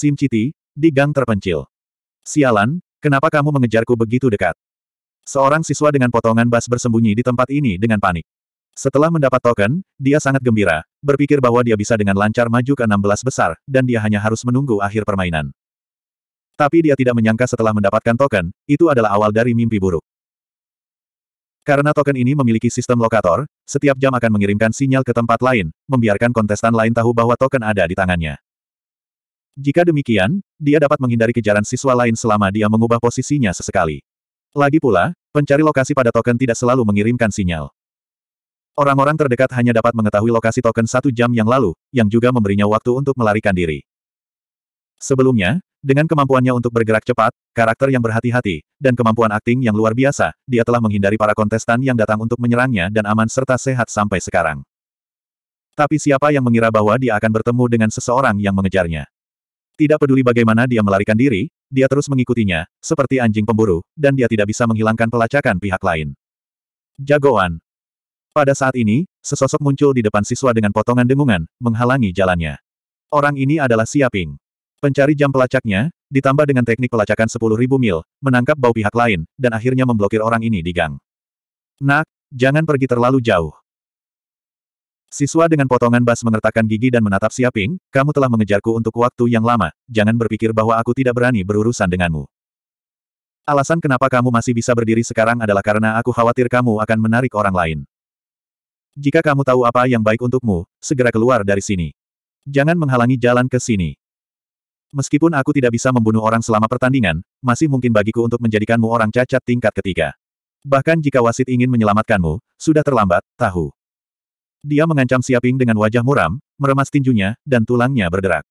Sim Citi, di gang terpencil. Sialan, kenapa kamu mengejarku begitu dekat? Seorang siswa dengan potongan bas bersembunyi di tempat ini dengan panik. Setelah mendapat token, dia sangat gembira, berpikir bahwa dia bisa dengan lancar maju ke 16 besar, dan dia hanya harus menunggu akhir permainan. Tapi dia tidak menyangka setelah mendapatkan token, itu adalah awal dari mimpi buruk. Karena token ini memiliki sistem lokator, setiap jam akan mengirimkan sinyal ke tempat lain, membiarkan kontestan lain tahu bahwa token ada di tangannya. Jika demikian, dia dapat menghindari kejaran siswa lain selama dia mengubah posisinya sesekali. Lagi pula, pencari lokasi pada token tidak selalu mengirimkan sinyal. Orang-orang terdekat hanya dapat mengetahui lokasi token satu jam yang lalu, yang juga memberinya waktu untuk melarikan diri. Sebelumnya, dengan kemampuannya untuk bergerak cepat, karakter yang berhati-hati, dan kemampuan akting yang luar biasa, dia telah menghindari para kontestan yang datang untuk menyerangnya dan aman serta sehat sampai sekarang. Tapi siapa yang mengira bahwa dia akan bertemu dengan seseorang yang mengejarnya? Tidak peduli bagaimana dia melarikan diri, dia terus mengikutinya, seperti anjing pemburu, dan dia tidak bisa menghilangkan pelacakan pihak lain. Jagoan. Pada saat ini, sesosok muncul di depan siswa dengan potongan dengungan, menghalangi jalannya. Orang ini adalah Siaping. Pencari jam pelacaknya, ditambah dengan teknik pelacakan 10.000 mil, menangkap bau pihak lain, dan akhirnya memblokir orang ini di gang. Nak, jangan pergi terlalu jauh. Siswa dengan potongan bas mengertakkan gigi dan menatap Siaping, kamu telah mengejarku untuk waktu yang lama, jangan berpikir bahwa aku tidak berani berurusan denganmu. Alasan kenapa kamu masih bisa berdiri sekarang adalah karena aku khawatir kamu akan menarik orang lain. Jika kamu tahu apa yang baik untukmu, segera keluar dari sini. Jangan menghalangi jalan ke sini. Meskipun aku tidak bisa membunuh orang selama pertandingan, masih mungkin bagiku untuk menjadikanmu orang cacat tingkat ketiga. Bahkan jika wasit ingin menyelamatkanmu, sudah terlambat, tahu. Dia mengancam Siaping dengan wajah muram, meremas tinjunya, dan tulangnya berderak.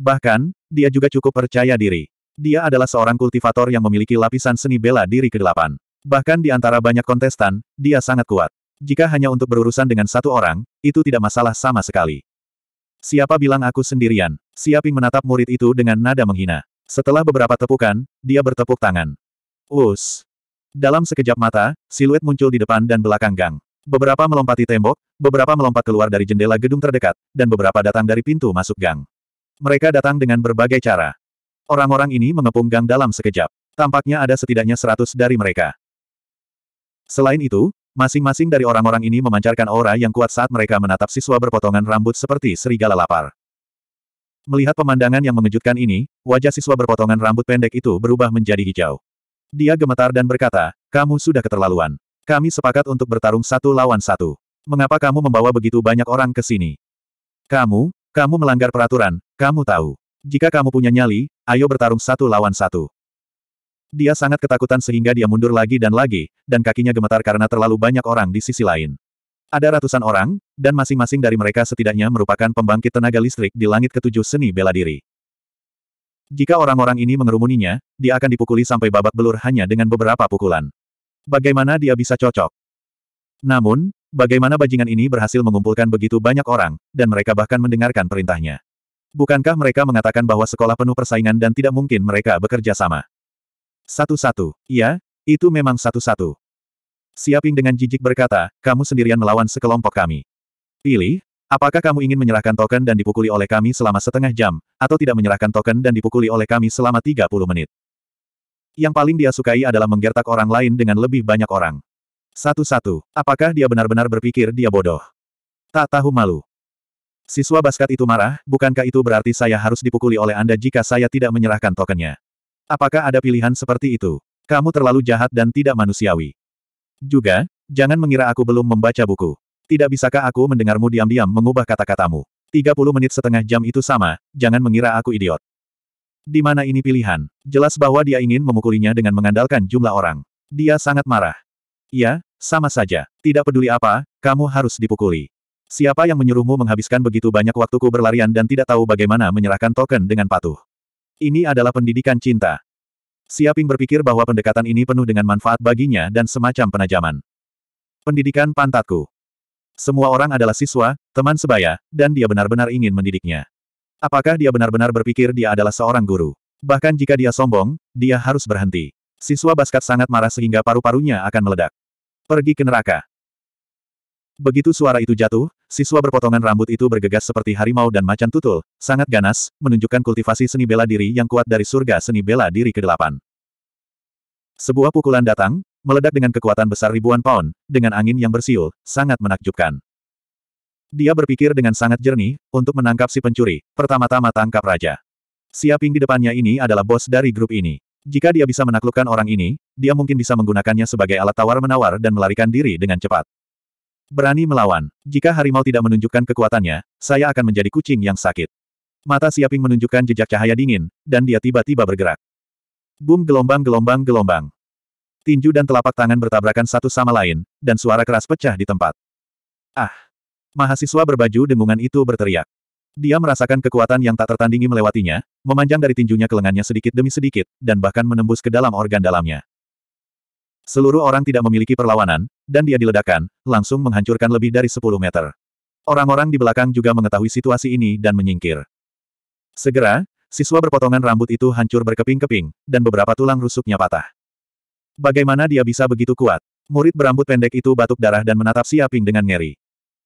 Bahkan, dia juga cukup percaya diri. Dia adalah seorang kultivator yang memiliki lapisan seni bela diri ke-8. Bahkan di antara banyak kontestan, dia sangat kuat. Jika hanya untuk berurusan dengan satu orang, itu tidak masalah sama sekali. Siapa bilang aku sendirian? Siaping menatap murid itu dengan nada menghina. Setelah beberapa tepukan, dia bertepuk tangan. Us. Dalam sekejap mata, siluet muncul di depan dan belakang gang. Beberapa melompati tembok, beberapa melompat keluar dari jendela gedung terdekat, dan beberapa datang dari pintu masuk gang. Mereka datang dengan berbagai cara. Orang-orang ini mengepung gang dalam sekejap. Tampaknya ada setidaknya seratus dari mereka. Selain itu, masing-masing dari orang-orang ini memancarkan aura yang kuat saat mereka menatap siswa berpotongan rambut seperti serigala lapar. Melihat pemandangan yang mengejutkan ini, wajah siswa berpotongan rambut pendek itu berubah menjadi hijau. Dia gemetar dan berkata, kamu sudah keterlaluan. Kami sepakat untuk bertarung satu lawan satu. Mengapa kamu membawa begitu banyak orang ke sini? Kamu, kamu melanggar peraturan, kamu tahu. Jika kamu punya nyali, ayo bertarung satu lawan satu. Dia sangat ketakutan sehingga dia mundur lagi dan lagi, dan kakinya gemetar karena terlalu banyak orang di sisi lain. Ada ratusan orang, dan masing-masing dari mereka setidaknya merupakan pembangkit tenaga listrik di langit ketujuh seni bela diri. Jika orang-orang ini mengerumuninya, dia akan dipukuli sampai babak belur hanya dengan beberapa pukulan. Bagaimana dia bisa cocok? Namun, bagaimana bajingan ini berhasil mengumpulkan begitu banyak orang, dan mereka bahkan mendengarkan perintahnya. Bukankah mereka mengatakan bahwa sekolah penuh persaingan dan tidak mungkin mereka bekerja sama? Satu-satu, ya, itu memang satu-satu. Siaping dengan jijik berkata, kamu sendirian melawan sekelompok kami. Pilih, apakah kamu ingin menyerahkan token dan dipukuli oleh kami selama setengah jam, atau tidak menyerahkan token dan dipukuli oleh kami selama 30 menit yang paling dia sukai adalah menggertak orang lain dengan lebih banyak orang. Satu-satu, apakah dia benar-benar berpikir dia bodoh? Tak tahu malu. Siswa basket itu marah, bukankah itu berarti saya harus dipukuli oleh Anda jika saya tidak menyerahkan tokennya? Apakah ada pilihan seperti itu? Kamu terlalu jahat dan tidak manusiawi. Juga, jangan mengira aku belum membaca buku. Tidak bisakah aku mendengarmu diam-diam mengubah kata-katamu? 30 menit setengah jam itu sama, jangan mengira aku idiot. Di mana ini pilihan? Jelas bahwa dia ingin memukulinya dengan mengandalkan jumlah orang. Dia sangat marah. Ya, sama saja. Tidak peduli apa, kamu harus dipukuli. Siapa yang menyuruhmu menghabiskan begitu banyak waktuku berlarian dan tidak tahu bagaimana menyerahkan token dengan patuh? Ini adalah pendidikan cinta. Siaping berpikir bahwa pendekatan ini penuh dengan manfaat baginya dan semacam penajaman. Pendidikan pantatku. Semua orang adalah siswa, teman sebaya, dan dia benar-benar ingin mendidiknya. Apakah dia benar-benar berpikir dia adalah seorang guru? Bahkan jika dia sombong, dia harus berhenti. Siswa basket sangat marah sehingga paru-parunya akan meledak. Pergi ke neraka. Begitu suara itu jatuh, siswa berpotongan rambut itu bergegas seperti harimau dan macan tutul, sangat ganas, menunjukkan kultivasi seni bela diri yang kuat dari surga seni bela diri ke-8. Sebuah pukulan datang, meledak dengan kekuatan besar ribuan pound, dengan angin yang bersiul, sangat menakjubkan. Dia berpikir dengan sangat jernih, untuk menangkap si pencuri, pertama-tama tangkap raja. Siaping di depannya ini adalah bos dari grup ini. Jika dia bisa menaklukkan orang ini, dia mungkin bisa menggunakannya sebagai alat tawar-menawar dan melarikan diri dengan cepat. Berani melawan. Jika harimau tidak menunjukkan kekuatannya, saya akan menjadi kucing yang sakit. Mata Siaping menunjukkan jejak cahaya dingin, dan dia tiba-tiba bergerak. Boom gelombang-gelombang gelombang. Tinju dan telapak tangan bertabrakan satu sama lain, dan suara keras pecah di tempat. Ah! Mahasiswa berbaju dengungan itu berteriak. Dia merasakan kekuatan yang tak tertandingi melewatinya, memanjang dari tinjunya ke lengannya sedikit demi sedikit, dan bahkan menembus ke dalam organ dalamnya. Seluruh orang tidak memiliki perlawanan, dan dia diledakkan, langsung menghancurkan lebih dari 10 meter. Orang-orang di belakang juga mengetahui situasi ini dan menyingkir. Segera, siswa berpotongan rambut itu hancur berkeping-keping, dan beberapa tulang rusuknya patah. Bagaimana dia bisa begitu kuat? Murid berambut pendek itu batuk darah dan menatap siaping dengan ngeri.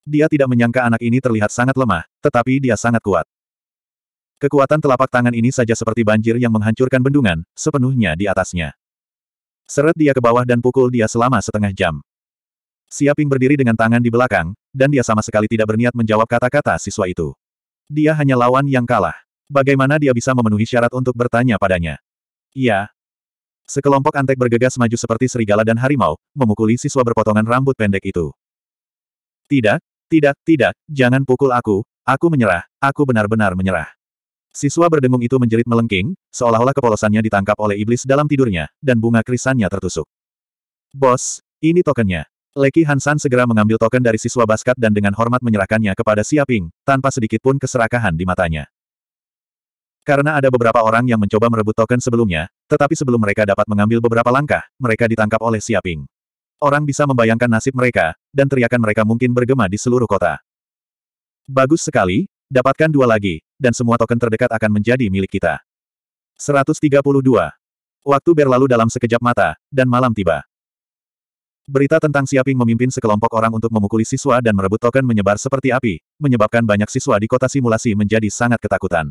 Dia tidak menyangka anak ini terlihat sangat lemah, tetapi dia sangat kuat. Kekuatan telapak tangan ini saja seperti banjir yang menghancurkan bendungan, sepenuhnya di atasnya. Seret dia ke bawah dan pukul dia selama setengah jam. Siaping berdiri dengan tangan di belakang, dan dia sama sekali tidak berniat menjawab kata-kata siswa itu. Dia hanya lawan yang kalah. Bagaimana dia bisa memenuhi syarat untuk bertanya padanya? Iya. Sekelompok antek bergegas maju seperti serigala dan harimau, memukuli siswa berpotongan rambut pendek itu. Tidak, tidak, tidak, jangan pukul aku, aku menyerah, aku benar-benar menyerah. Siswa berdengung itu menjerit melengking, seolah-olah kepolosannya ditangkap oleh iblis dalam tidurnya, dan bunga krisannya tertusuk. Bos, ini tokennya. Leki Hansan segera mengambil token dari siswa basket dan dengan hormat menyerahkannya kepada Siaping, tanpa sedikit pun keserakahan di matanya. Karena ada beberapa orang yang mencoba merebut token sebelumnya, tetapi sebelum mereka dapat mengambil beberapa langkah, mereka ditangkap oleh Siaping. Orang bisa membayangkan nasib mereka, dan teriakan mereka mungkin bergema di seluruh kota. Bagus sekali, dapatkan dua lagi, dan semua token terdekat akan menjadi milik kita. 132. Waktu berlalu dalam sekejap mata, dan malam tiba. Berita tentang Siaping memimpin sekelompok orang untuk memukuli siswa dan merebut token menyebar seperti api, menyebabkan banyak siswa di kota simulasi menjadi sangat ketakutan.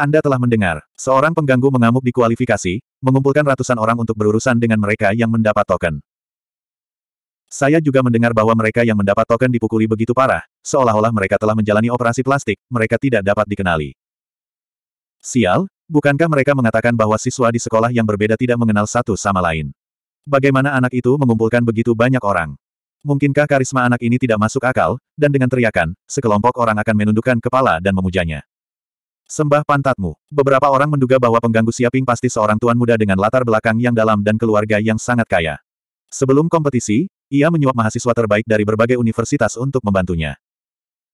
Anda telah mendengar, seorang pengganggu mengamuk di kualifikasi, mengumpulkan ratusan orang untuk berurusan dengan mereka yang mendapat token. Saya juga mendengar bahwa mereka yang mendapat token dipukuli begitu parah, seolah-olah mereka telah menjalani operasi plastik, mereka tidak dapat dikenali. Sial, bukankah mereka mengatakan bahwa siswa di sekolah yang berbeda tidak mengenal satu sama lain? Bagaimana anak itu mengumpulkan begitu banyak orang? Mungkinkah karisma anak ini tidak masuk akal, dan dengan teriakan, sekelompok orang akan menundukkan kepala dan memujanya. Sembah pantatmu. Beberapa orang menduga bahwa pengganggu Siaping pasti seorang tuan muda dengan latar belakang yang dalam dan keluarga yang sangat kaya. Sebelum kompetisi, ia menyuap mahasiswa terbaik dari berbagai universitas untuk membantunya.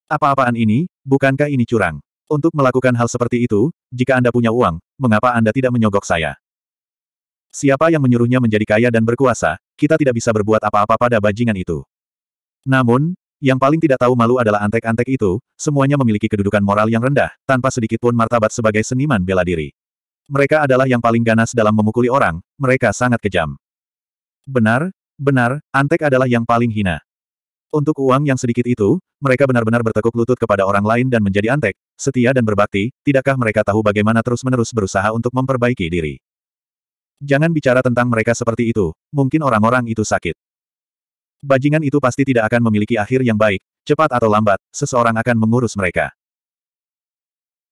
Apa-apaan ini, bukankah ini curang? Untuk melakukan hal seperti itu, jika Anda punya uang, mengapa Anda tidak menyogok saya? Siapa yang menyuruhnya menjadi kaya dan berkuasa, kita tidak bisa berbuat apa-apa pada bajingan itu. Namun, yang paling tidak tahu malu adalah antek-antek itu, semuanya memiliki kedudukan moral yang rendah, tanpa sedikitpun martabat sebagai seniman bela diri. Mereka adalah yang paling ganas dalam memukuli orang, mereka sangat kejam. Benar, Benar, Antek adalah yang paling hina. Untuk uang yang sedikit itu, mereka benar-benar bertekuk lutut kepada orang lain dan menjadi antek, setia dan berbakti, tidakkah mereka tahu bagaimana terus-menerus berusaha untuk memperbaiki diri? Jangan bicara tentang mereka seperti itu, mungkin orang-orang itu sakit. Bajingan itu pasti tidak akan memiliki akhir yang baik, cepat atau lambat, seseorang akan mengurus mereka.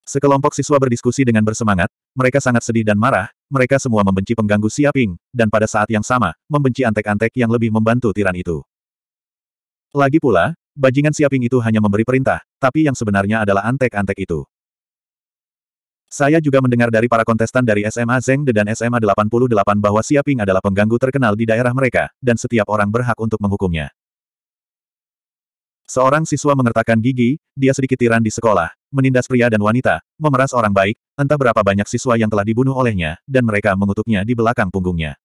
Sekelompok siswa berdiskusi dengan bersemangat, mereka sangat sedih dan marah, mereka semua membenci pengganggu Siaping, dan pada saat yang sama, membenci antek-antek yang lebih membantu tiran itu. Lagi pula, bajingan Siaping itu hanya memberi perintah, tapi yang sebenarnya adalah antek-antek itu. Saya juga mendengar dari para kontestan dari SMA Zengde dan SMA 88 bahwa Siaping adalah pengganggu terkenal di daerah mereka, dan setiap orang berhak untuk menghukumnya. Seorang siswa mengertakkan gigi, dia sedikit tiran di sekolah, menindas pria dan wanita, memeras orang baik, entah berapa banyak siswa yang telah dibunuh olehnya, dan mereka mengutuknya di belakang punggungnya.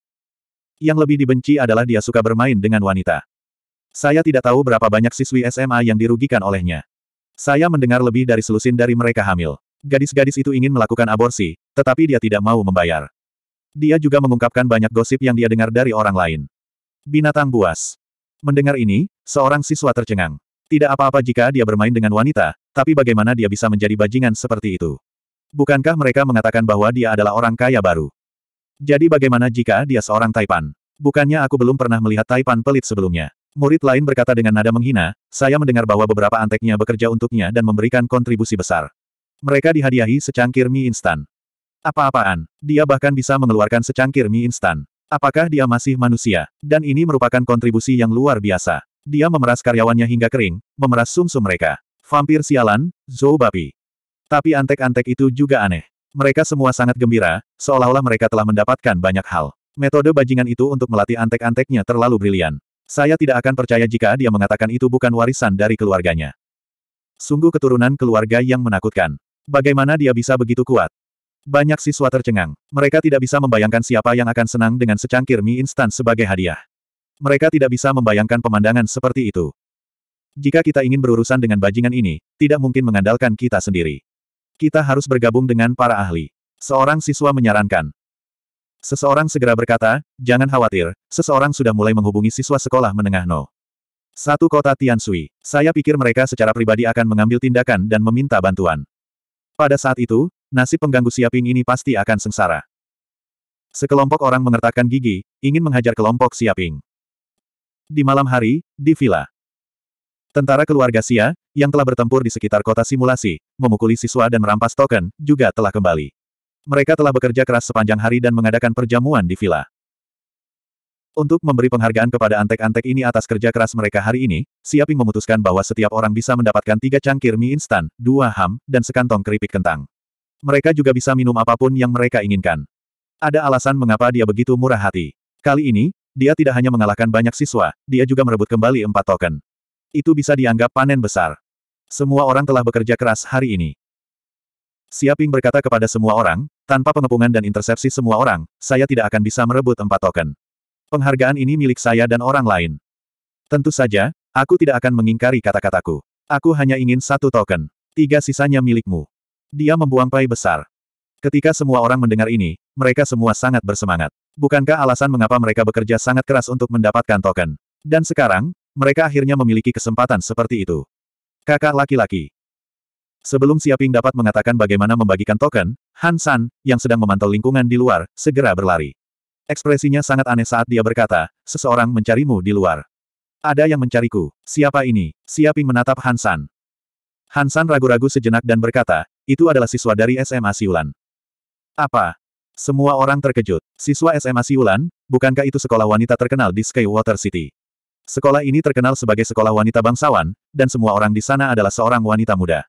Yang lebih dibenci adalah dia suka bermain dengan wanita. Saya tidak tahu berapa banyak siswi SMA yang dirugikan olehnya. Saya mendengar lebih dari selusin dari mereka hamil. Gadis-gadis itu ingin melakukan aborsi, tetapi dia tidak mau membayar. Dia juga mengungkapkan banyak gosip yang dia dengar dari orang lain. Binatang buas. Mendengar ini, seorang siswa tercengang. Tidak apa-apa jika dia bermain dengan wanita, tapi bagaimana dia bisa menjadi bajingan seperti itu? Bukankah mereka mengatakan bahwa dia adalah orang kaya baru? Jadi bagaimana jika dia seorang Taipan? Bukannya aku belum pernah melihat Taipan pelit sebelumnya. Murid lain berkata dengan nada menghina, saya mendengar bahwa beberapa anteknya bekerja untuknya dan memberikan kontribusi besar. Mereka dihadiahi secangkir mie instan. Apa-apaan, dia bahkan bisa mengeluarkan secangkir mie instan. Apakah dia masih manusia? Dan ini merupakan kontribusi yang luar biasa. Dia memeras karyawannya hingga kering, memeras sumsum -sum mereka. Vampir sialan, Zhou Babi. Tapi antek-antek itu juga aneh. Mereka semua sangat gembira, seolah-olah mereka telah mendapatkan banyak hal. Metode bajingan itu untuk melatih antek-anteknya terlalu brilian. Saya tidak akan percaya jika dia mengatakan itu bukan warisan dari keluarganya. Sungguh keturunan keluarga yang menakutkan. Bagaimana dia bisa begitu kuat? Banyak siswa tercengang. Mereka tidak bisa membayangkan siapa yang akan senang dengan secangkir mie instan sebagai hadiah. Mereka tidak bisa membayangkan pemandangan seperti itu. Jika kita ingin berurusan dengan bajingan ini, tidak mungkin mengandalkan kita sendiri. Kita harus bergabung dengan para ahli. Seorang siswa menyarankan. Seseorang segera berkata, jangan khawatir, seseorang sudah mulai menghubungi siswa sekolah menengah No. Satu kota Tiansui. Saya pikir mereka secara pribadi akan mengambil tindakan dan meminta bantuan. Pada saat itu, nasib pengganggu Siaping ini pasti akan sengsara. Sekelompok orang mengertakkan gigi, ingin menghajar kelompok Siaping. Di malam hari, di villa. Tentara keluarga Sia, yang telah bertempur di sekitar kota simulasi, memukuli siswa dan merampas token, juga telah kembali. Mereka telah bekerja keras sepanjang hari dan mengadakan perjamuan di villa. Untuk memberi penghargaan kepada antek-antek ini atas kerja keras mereka hari ini, Siaping memutuskan bahwa setiap orang bisa mendapatkan tiga cangkir mie instan, dua ham, dan sekantong keripik kentang. Mereka juga bisa minum apapun yang mereka inginkan. Ada alasan mengapa dia begitu murah hati. Kali ini, dia tidak hanya mengalahkan banyak siswa, dia juga merebut kembali empat token. Itu bisa dianggap panen besar. Semua orang telah bekerja keras hari ini. Siaping berkata kepada semua orang, tanpa pengepungan dan intersepsi semua orang, saya tidak akan bisa merebut empat token. Penghargaan ini milik saya dan orang lain. Tentu saja, aku tidak akan mengingkari kata-kataku. Aku hanya ingin satu token. Tiga sisanya milikmu. Dia membuang pai besar. Ketika semua orang mendengar ini, mereka semua sangat bersemangat. Bukankah alasan mengapa mereka bekerja sangat keras untuk mendapatkan token? Dan sekarang, mereka akhirnya memiliki kesempatan seperti itu. Kakak laki-laki. Sebelum Siaping dapat mengatakan bagaimana membagikan token, Han San, yang sedang memantau lingkungan di luar, segera berlari. Ekspresinya sangat aneh saat dia berkata, seseorang mencarimu di luar. Ada yang mencariku. Siapa ini? Siaping menatap Han San. Han San ragu-ragu sejenak dan berkata, itu adalah siswa dari SMA Siulan. Apa? Semua orang terkejut. Siswa SMA Siulan, bukankah itu sekolah wanita terkenal di Skywater City? Sekolah ini terkenal sebagai sekolah wanita bangsawan, dan semua orang di sana adalah seorang wanita muda.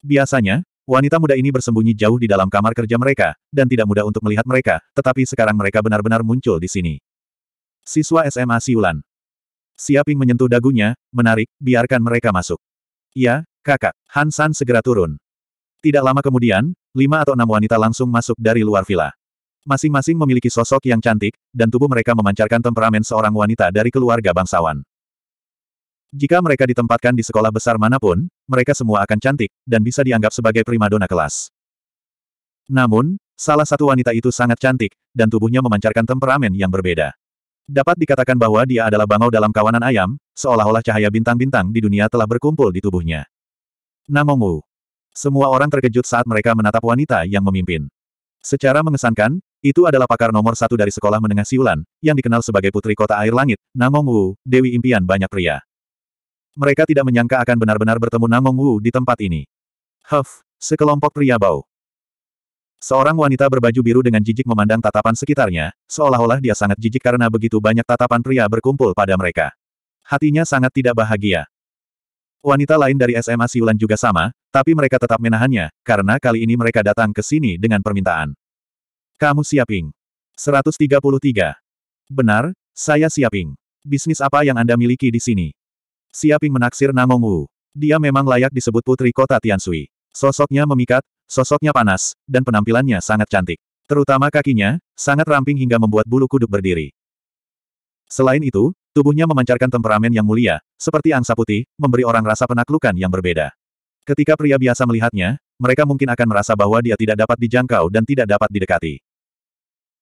Biasanya, wanita muda ini bersembunyi jauh di dalam kamar kerja mereka, dan tidak mudah untuk melihat mereka, tetapi sekarang mereka benar-benar muncul di sini. Siswa SMA Siulan. Siaping menyentuh dagunya, menarik, biarkan mereka masuk. Ya, kakak, Hansan segera turun. Tidak lama kemudian, lima atau enam wanita langsung masuk dari luar villa. Masing-masing memiliki sosok yang cantik, dan tubuh mereka memancarkan temperamen seorang wanita dari keluarga bangsawan. Jika mereka ditempatkan di sekolah besar manapun, mereka semua akan cantik, dan bisa dianggap sebagai primadona kelas. Namun, salah satu wanita itu sangat cantik, dan tubuhnya memancarkan temperamen yang berbeda. Dapat dikatakan bahwa dia adalah bangau dalam kawanan ayam, seolah-olah cahaya bintang-bintang di dunia telah berkumpul di tubuhnya. Namongu, semua orang terkejut saat mereka menatap wanita yang memimpin. Secara mengesankan, itu adalah pakar nomor satu dari sekolah menengah Siulan, yang dikenal sebagai Putri Kota Air Langit, Namong Wu, Dewi Impian Banyak Pria. Mereka tidak menyangka akan benar-benar bertemu Namong Wu di tempat ini. Huff, sekelompok pria bau. Seorang wanita berbaju biru dengan jijik memandang tatapan sekitarnya, seolah-olah dia sangat jijik karena begitu banyak tatapan pria berkumpul pada mereka. Hatinya sangat tidak bahagia. Wanita lain dari SMA Siulan juga sama, tapi mereka tetap menahannya, karena kali ini mereka datang ke sini dengan permintaan. Kamu siaping. 133. Benar, saya siaping. Bisnis apa yang Anda miliki di sini? Siaping menaksir Namong Wu. Dia memang layak disebut putri kota Tiansui. Sosoknya memikat, sosoknya panas, dan penampilannya sangat cantik. Terutama kakinya, sangat ramping hingga membuat bulu kuduk berdiri. Selain itu, Tubuhnya memancarkan temperamen yang mulia, seperti angsa putih, memberi orang rasa penaklukan yang berbeda. Ketika pria biasa melihatnya, mereka mungkin akan merasa bahwa dia tidak dapat dijangkau dan tidak dapat didekati.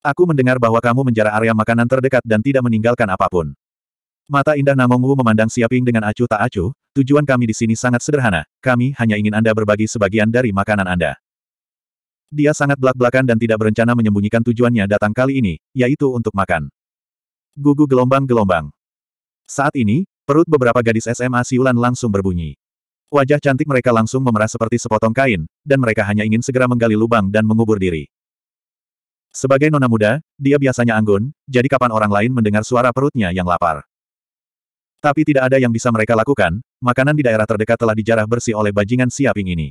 Aku mendengar bahwa kamu menjara area makanan terdekat dan tidak meninggalkan apapun. Mata indah Namongwu memandang Siaping dengan acuh tak acuh, tujuan kami di sini sangat sederhana, kami hanya ingin Anda berbagi sebagian dari makanan Anda. Dia sangat belak-belakan dan tidak berencana menyembunyikan tujuannya datang kali ini, yaitu untuk makan. Gugu gelombang-gelombang. Saat ini, perut beberapa gadis SMA siulan langsung berbunyi. Wajah cantik mereka langsung memerah seperti sepotong kain, dan mereka hanya ingin segera menggali lubang dan mengubur diri. Sebagai nona muda, dia biasanya anggun, jadi kapan orang lain mendengar suara perutnya yang lapar. Tapi tidak ada yang bisa mereka lakukan, makanan di daerah terdekat telah dijarah bersih oleh bajingan siaping ini.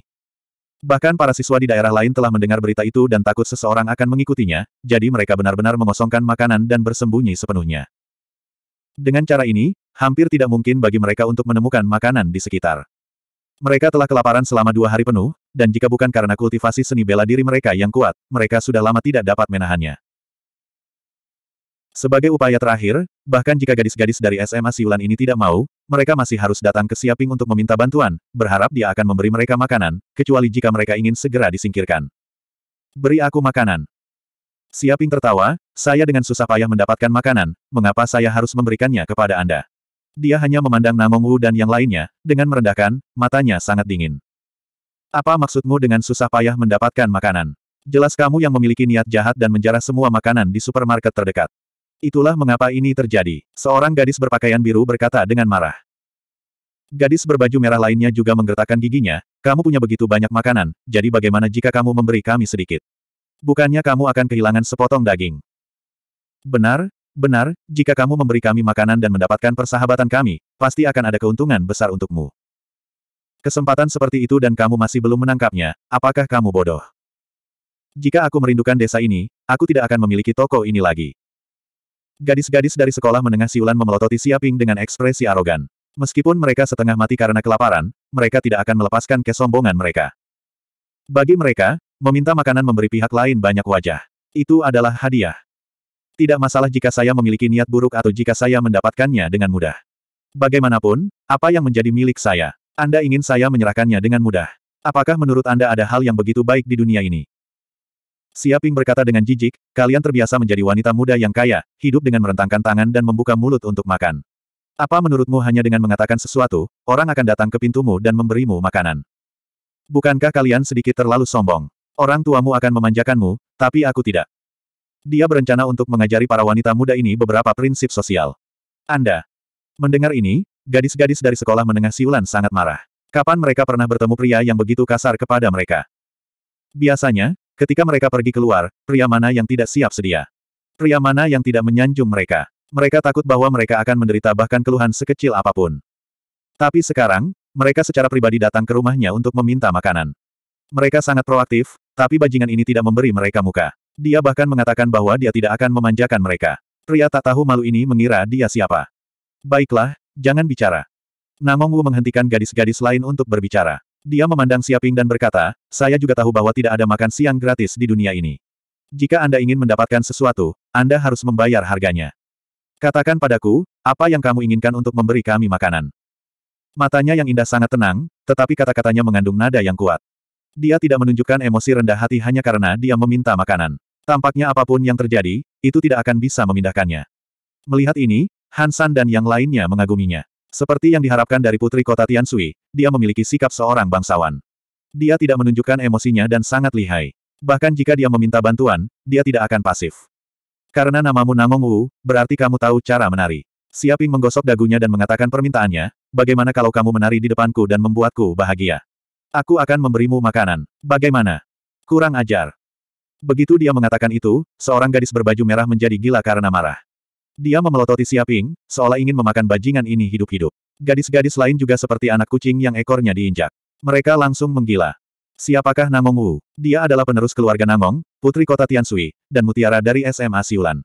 Bahkan para siswa di daerah lain telah mendengar berita itu dan takut seseorang akan mengikutinya, jadi mereka benar-benar mengosongkan makanan dan bersembunyi sepenuhnya. Dengan cara ini, hampir tidak mungkin bagi mereka untuk menemukan makanan di sekitar. Mereka telah kelaparan selama dua hari penuh, dan jika bukan karena kultivasi seni bela diri mereka yang kuat, mereka sudah lama tidak dapat menahannya. Sebagai upaya terakhir, bahkan jika gadis-gadis dari SMA Siulan ini tidak mau, mereka masih harus datang ke Siaping untuk meminta bantuan, berharap dia akan memberi mereka makanan, kecuali jika mereka ingin segera disingkirkan. Beri aku makanan. Siaping tertawa, saya dengan susah payah mendapatkan makanan, mengapa saya harus memberikannya kepada Anda? Dia hanya memandang Namong Wu dan yang lainnya, dengan merendahkan, matanya sangat dingin. Apa maksudmu dengan susah payah mendapatkan makanan? Jelas kamu yang memiliki niat jahat dan menjarah semua makanan di supermarket terdekat. Itulah mengapa ini terjadi, seorang gadis berpakaian biru berkata dengan marah. Gadis berbaju merah lainnya juga menggertakkan giginya, kamu punya begitu banyak makanan, jadi bagaimana jika kamu memberi kami sedikit? Bukannya kamu akan kehilangan sepotong daging. Benar, benar, jika kamu memberi kami makanan dan mendapatkan persahabatan kami, pasti akan ada keuntungan besar untukmu. Kesempatan seperti itu dan kamu masih belum menangkapnya, apakah kamu bodoh? Jika aku merindukan desa ini, aku tidak akan memiliki toko ini lagi. Gadis-gadis dari sekolah menengah siulan memelototi Siaping dengan ekspresi arogan. Meskipun mereka setengah mati karena kelaparan, mereka tidak akan melepaskan kesombongan mereka. Bagi mereka, meminta makanan memberi pihak lain banyak wajah. Itu adalah hadiah. Tidak masalah jika saya memiliki niat buruk atau jika saya mendapatkannya dengan mudah. Bagaimanapun, apa yang menjadi milik saya? Anda ingin saya menyerahkannya dengan mudah. Apakah menurut Anda ada hal yang begitu baik di dunia ini? Siaping berkata dengan jijik, kalian terbiasa menjadi wanita muda yang kaya, hidup dengan merentangkan tangan dan membuka mulut untuk makan. Apa menurutmu hanya dengan mengatakan sesuatu, orang akan datang ke pintumu dan memberimu makanan? Bukankah kalian sedikit terlalu sombong? Orang tuamu akan memanjakanmu, tapi aku tidak. Dia berencana untuk mengajari para wanita muda ini beberapa prinsip sosial. Anda. Mendengar ini, gadis-gadis dari sekolah menengah siulan sangat marah. Kapan mereka pernah bertemu pria yang begitu kasar kepada mereka? Biasanya, ketika mereka pergi keluar, pria mana yang tidak siap sedia? Pria mana yang tidak menyanjung mereka? Mereka takut bahwa mereka akan menderita bahkan keluhan sekecil apapun. Tapi sekarang, mereka secara pribadi datang ke rumahnya untuk meminta makanan. Mereka sangat proaktif, tapi bajingan ini tidak memberi mereka muka. Dia bahkan mengatakan bahwa dia tidak akan memanjakan mereka. Pria tak tahu malu ini mengira dia siapa. Baiklah, jangan bicara. Namong Wu menghentikan gadis-gadis lain untuk berbicara. Dia memandang Siaping dan berkata, saya juga tahu bahwa tidak ada makan siang gratis di dunia ini. Jika Anda ingin mendapatkan sesuatu, Anda harus membayar harganya. Katakan padaku, apa yang kamu inginkan untuk memberi kami makanan? Matanya yang indah sangat tenang, tetapi kata-katanya mengandung nada yang kuat. Dia tidak menunjukkan emosi rendah hati hanya karena dia meminta makanan. Tampaknya apapun yang terjadi, itu tidak akan bisa memindahkannya. Melihat ini, Hansan dan yang lainnya mengaguminya. Seperti yang diharapkan dari putri kota Tiansui, dia memiliki sikap seorang bangsawan. Dia tidak menunjukkan emosinya dan sangat lihai. Bahkan jika dia meminta bantuan, dia tidak akan pasif. Karena namamu Namong Wu, berarti kamu tahu cara menari. Siaping menggosok dagunya dan mengatakan permintaannya, bagaimana kalau kamu menari di depanku dan membuatku bahagia? Aku akan memberimu makanan. Bagaimana? Kurang ajar. Begitu dia mengatakan itu, seorang gadis berbaju merah menjadi gila karena marah. Dia memelototi Siaping, seolah ingin memakan bajingan ini hidup-hidup. Gadis-gadis lain juga seperti anak kucing yang ekornya diinjak. Mereka langsung menggila. Siapakah Namong Wu? Dia adalah penerus keluarga Namong, putri kota Tiansui, dan mutiara dari SMA Siulan.